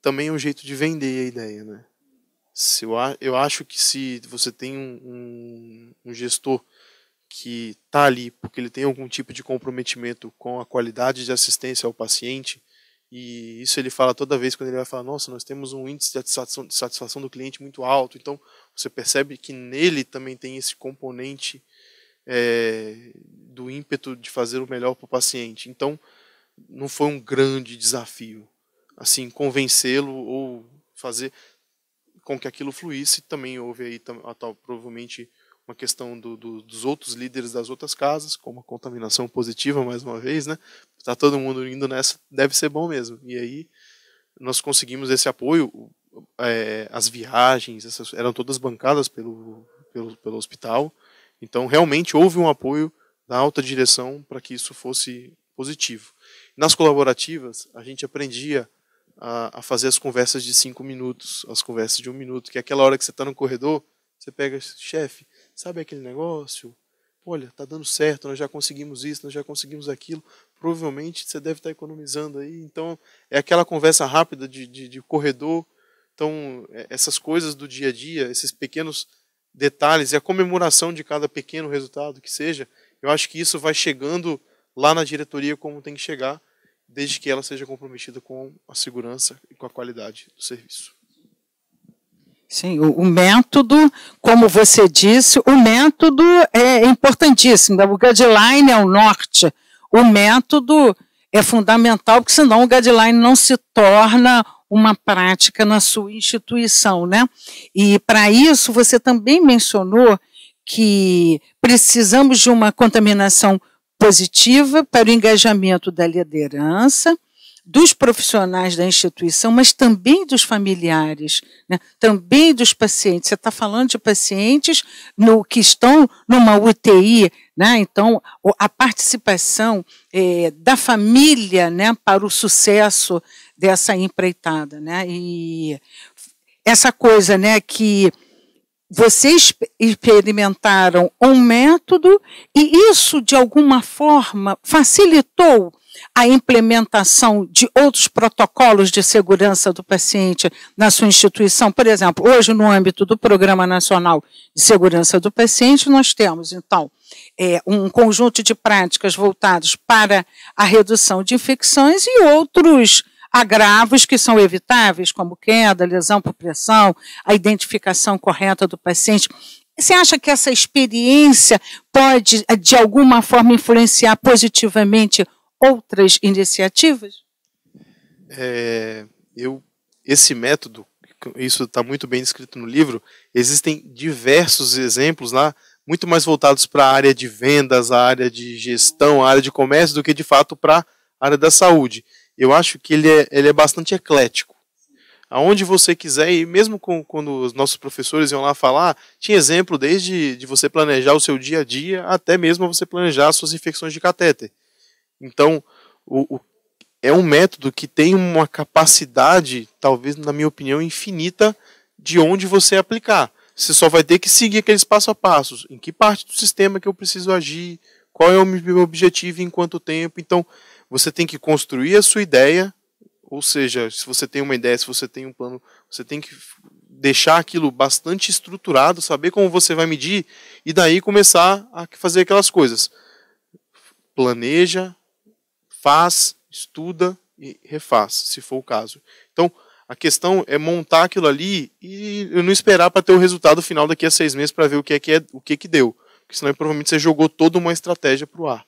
também é um jeito de vender a ideia, né? Se eu, eu acho que se você tem um, um, um gestor que está ali porque ele tem algum tipo de comprometimento com a qualidade de assistência ao paciente, e isso ele fala toda vez quando ele vai falar: nossa, nós temos um índice de satisfação, de satisfação do cliente muito alto, então você percebe que nele também tem esse componente é, do ímpeto de fazer o melhor para o paciente. Então, não foi um grande desafio, assim, convencê-lo ou fazer com que aquilo fluísse. Também houve aí a tal, provavelmente uma questão do, do, dos outros líderes das outras casas, com uma contaminação positiva mais uma vez, né? Tá todo mundo indo nessa, deve ser bom mesmo. E aí nós conseguimos esse apoio, é, as viagens essas, eram todas bancadas pelo, pelo, pelo hospital. Então realmente houve um apoio da alta direção para que isso fosse positivo. Nas colaborativas a gente aprendia a, a, fazer as conversas de cinco minutos, as conversas de um minuto, que é aquela hora que você está no corredor, você pega, chefe, sabe aquele negócio? Olha, tá dando certo, nós já conseguimos isso, nós já conseguimos aquilo. Provavelmente você deve estar tá economizando aí. Então, é aquela conversa rápida de, de, de corredor. Então, é, essas coisas do dia a dia, esses pequenos detalhes e a comemoração de cada pequeno resultado que seja, eu acho que isso vai chegando lá na diretoria como tem que chegar desde que ela seja comprometida com a segurança e com a qualidade do serviço. Sim, o, o método, como você disse, o método é importantíssimo. Né? O guideline é o norte. O método é fundamental, porque senão o guideline não se torna uma prática na sua instituição, né? E para isso você também mencionou que precisamos de uma contaminação positiva para o engajamento da liderança, dos profissionais da instituição, mas também dos familiares, né? também dos pacientes. Você está falando de pacientes no, que estão numa UTI, né? então a participação é, da família né, para o sucesso dessa empreitada. Né? E essa coisa né, que vocês experimentaram um método e isso, de alguma forma, facilitou a implementação de outros protocolos de segurança do paciente na sua instituição. Por exemplo, hoje, no âmbito do Programa Nacional de Segurança do Paciente, nós temos, então, é, um conjunto de práticas voltadas para a redução de infecções e outros agravos que são evitáveis, como queda, lesão por pressão, a identificação correta do paciente. Você acha que essa experiência pode, de alguma forma, influenciar positivamente outras iniciativas? É, eu, esse método, isso está muito bem descrito no livro, existem diversos exemplos lá, muito mais voltados para a área de vendas, a área de gestão, a área de comércio, do que de fato para a área da saúde eu acho que ele é, ele é bastante eclético. Aonde você quiser, e mesmo com, quando os nossos professores iam lá falar, tinha exemplo desde de você planejar o seu dia a dia até mesmo você planejar suas infecções de catéter. Então, o, o, é um método que tem uma capacidade, talvez, na minha opinião, infinita de onde você aplicar. Você só vai ter que seguir aqueles passo a passos. Em que parte do sistema que eu preciso agir? Qual é o meu objetivo em quanto tempo? Então, você tem que construir a sua ideia, ou seja, se você tem uma ideia, se você tem um plano, você tem que deixar aquilo bastante estruturado, saber como você vai medir e daí começar a fazer aquelas coisas. Planeja, faz, estuda e refaz, se for o caso. Então, a questão é montar aquilo ali e não esperar para ter o resultado final daqui a seis meses para ver o que é que é, o que que deu, porque senão provavelmente você jogou toda uma estratégia para o ar.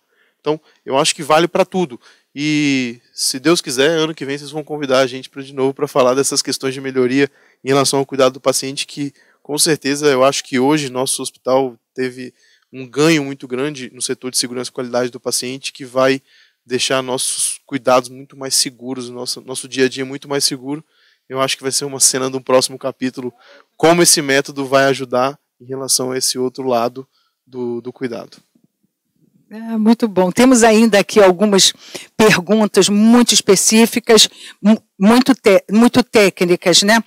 Então, eu acho que vale para tudo. E se Deus quiser, ano que vem vocês vão convidar a gente para de novo para falar dessas questões de melhoria em relação ao cuidado do paciente, que com certeza eu acho que hoje nosso hospital teve um ganho muito grande no setor de segurança e qualidade do paciente, que vai deixar nossos cuidados muito mais seguros, nosso, nosso dia a dia muito mais seguro. Eu acho que vai ser uma cena de um próximo capítulo, como esse método vai ajudar em relação a esse outro lado do, do cuidado. Ah, muito bom. Temos ainda aqui algumas perguntas muito específicas, muito, muito técnicas, né?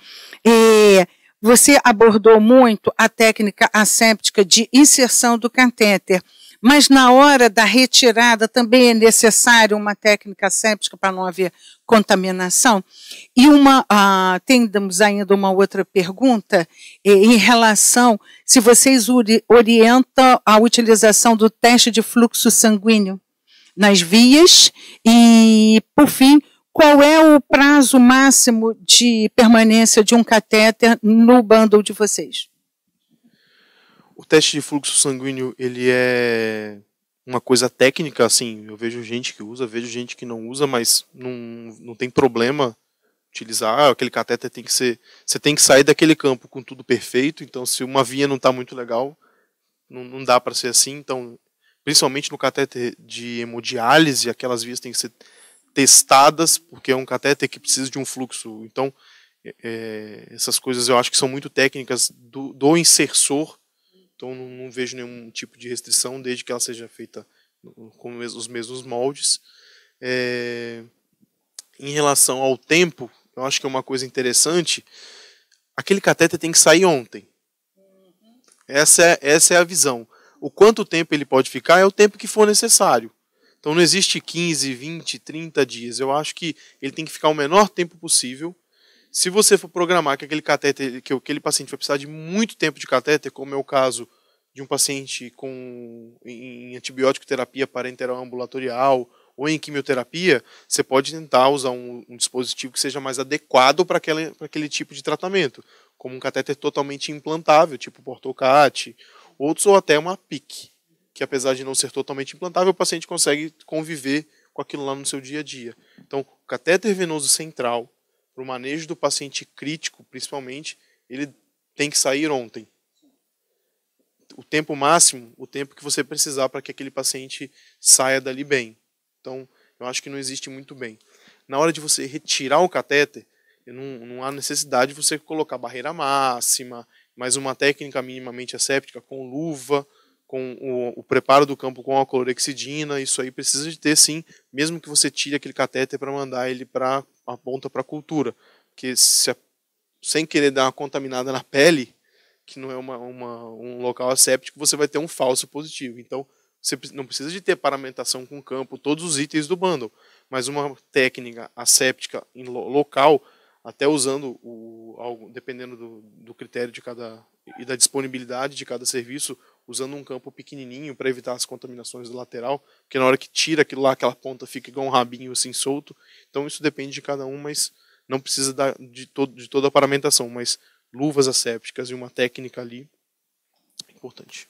E você abordou muito a técnica asséptica de inserção do catéter. Mas na hora da retirada também é necessário uma técnica séptica para não haver contaminação. E uma, ah, temos ainda uma outra pergunta eh, em relação se vocês orientam a utilização do teste de fluxo sanguíneo nas vias e, por fim, qual é o prazo máximo de permanência de um catéter no bundle de vocês? o teste de fluxo sanguíneo, ele é uma coisa técnica, assim, eu vejo gente que usa, vejo gente que não usa, mas não, não tem problema utilizar, ah, aquele cateter tem que ser, você tem que sair daquele campo com tudo perfeito, então se uma via não está muito legal, não, não dá para ser assim, então, principalmente no cateter de hemodiálise, aquelas vias têm que ser testadas, porque é um cateter que precisa de um fluxo, então é, é, essas coisas eu acho que são muito técnicas do, do insersor então não, não, vejo nenhum tipo de restrição, desde que ela seja feita com os mesmos moldes. É, em relação ao tempo, eu acho que é uma coisa interessante. Aquele cateter tem que sair ontem. Essa é, essa é a visão. O quanto tempo ele pode ficar é o tempo que for necessário. Então não existe 15, 20, 30 dias. Eu acho que ele tem que ficar o menor tempo possível se você for programar que aquele catéter, que aquele paciente vai precisar de muito tempo de catéter, como é o caso de um paciente com em antibiótico terapia parenteral ambulatorial ou em quimioterapia, você pode tentar usar um, um dispositivo que seja mais adequado para aquele tipo de tratamento, como um catéter totalmente implantável, tipo portocat, outros ou até uma PIC, que apesar de não ser totalmente implantável, o paciente consegue conviver com aquilo lá no seu dia a dia. Então, o catéter venoso central para o manejo do paciente crítico, principalmente, ele tem que sair ontem. O tempo máximo, o tempo que você precisar para que aquele paciente saia dali bem. Então, eu acho que não existe muito bem. Na hora de você retirar o catéter, não, não há necessidade de você colocar barreira máxima, mais uma técnica minimamente asséptica com luva, com o, o, preparo do campo com a clorexidina, isso aí precisa de ter sim, mesmo que você tire aquele catéter para mandar ele para aponta para a cultura. que se, sem querer dar uma contaminada na pele, que não é uma, uma, um local asséptico, você vai ter um falso positivo. Então, você não precisa de ter paramentação com o campo, todos os itens do bundle, mas uma técnica asséptica em local, até usando o, algo, dependendo do, do critério de cada e da disponibilidade de cada serviço, usando um campo pequenininho para evitar as contaminações do lateral, porque na hora que tira aquilo lá, aquela ponta fica igual um rabinho assim solto. Então isso depende de cada um, mas não precisa da, de, de toda a paramentação, mas luvas assépticas e uma técnica ali é importante.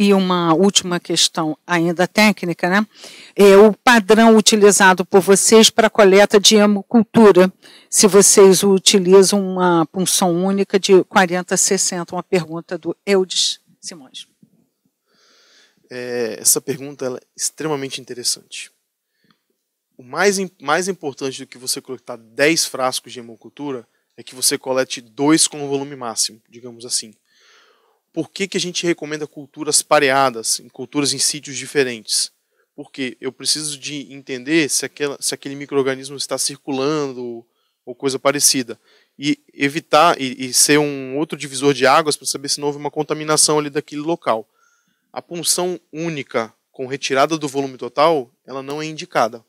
E uma última questão ainda técnica, né? É o padrão utilizado por vocês para coleta de hemocultura. Se vocês utilizam uma punção única de 40 a 60, uma pergunta do Eudes Simões. É, essa pergunta é extremamente interessante. O mais, mais importante do que você coletar 10 frascos de hemocultura é que você colete dois com o volume máximo, digamos assim. Por que, que a gente recomenda culturas pareadas, em culturas em sítios diferentes? Porque eu preciso de entender se, aquela, se aquele microorganismo está circulando ou coisa parecida e evitar e, e ser um outro divisor de águas para saber se não houve uma contaminação ali daquele local. A punção única com retirada do volume total, ela não é indicada.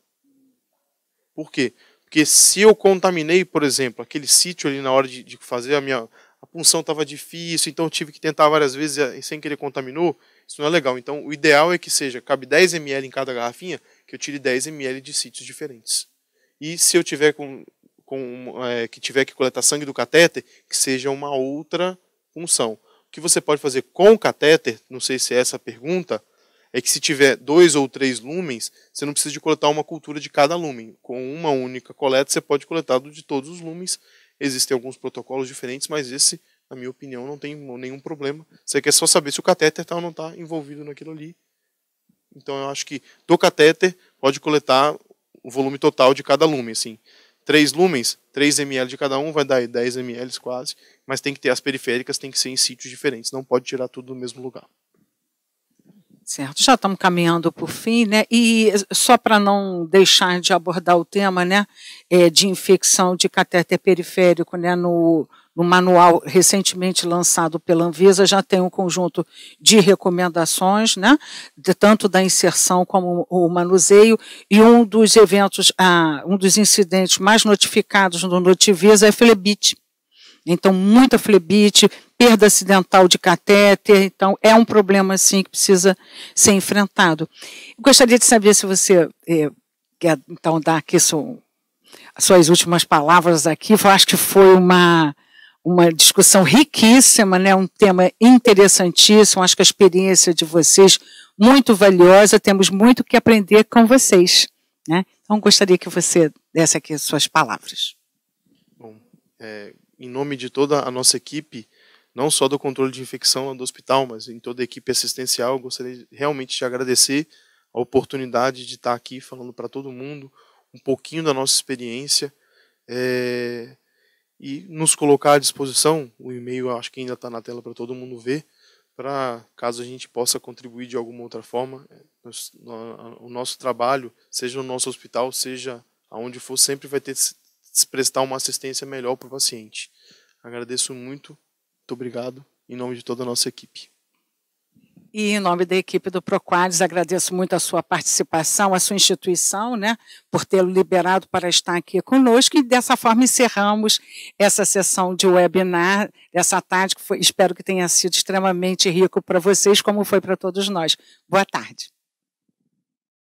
Por quê? Porque se eu contaminei, por exemplo, aquele sítio ali na hora de, de fazer a minha a punção estava difícil, então eu tive que tentar várias vezes sem que ele contaminou, isso não é legal. Então o ideal é que seja, cabe 10 ml em cada garrafinha, que eu tire 10 ml de sítios diferentes. E se eu tiver com com, é, que tiver que coletar sangue do catéter, que seja uma outra função. O que você pode fazer com o catéter, não sei se é essa a pergunta, é que se tiver dois ou três lumens, você não precisa de coletar uma cultura de cada lumen. Com uma única coleta, você pode coletar de todos os lumens. Existem alguns protocolos diferentes, mas esse, na minha opinião, não tem nenhum problema. Você quer é só saber se o catéter está ou não está envolvido naquilo ali. Então eu acho que do catéter pode coletar o volume total de cada lumen. Assim três lumens, 3 ml de cada um vai dar 10 ml quase, mas tem que ter as periféricas, tem que ser em sítios diferentes, não pode tirar tudo do mesmo lugar. Certo, já estamos caminhando para o fim, né? E só para não deixar de abordar o tema, né, é, de infecção de catéter periférico, né, no, no manual recentemente lançado pela Anvisa, já tem um conjunto de recomendações, né, de, tanto da inserção como o manuseio, e um dos eventos, ah, um dos incidentes mais notificados no Notivisa é flebite. Então, muita flebite, perda acidental de catéter, então é um problema, assim que precisa ser enfrentado. Eu gostaria de saber se você eh, quer, então, dar aqui seu, suas últimas palavras aqui. Eu acho que foi uma uma discussão riquíssima, né? um tema interessantíssimo. Acho que a experiência de vocês muito valiosa. Temos muito que aprender com vocês. Né? Então, gostaria que você desse aqui as suas palavras. Bom, é, em nome de toda a nossa equipe, não só do controle de infecção do hospital, mas em toda a equipe assistencial, gostaria realmente de agradecer a oportunidade de estar aqui falando para todo mundo um pouquinho da nossa experiência. É, e nos colocar à disposição. O e-mail acho que ainda está na tela para todo mundo ver, para caso a gente possa contribuir de alguma outra forma. É, o nosso trabalho, seja no nosso hospital, seja aonde for, sempre vai ter que prestar uma assistência melhor para o paciente. Agradeço muito, muito obrigado, em nome de toda a nossa equipe. E em nome da equipe do Proquades, agradeço muito a sua participação, a sua instituição, né, por tê-lo liberado para estar aqui conosco. E dessa forma encerramos essa sessão de webinar, essa tarde, que foi, espero que tenha sido extremamente rico para vocês, como foi para todos nós. Boa tarde.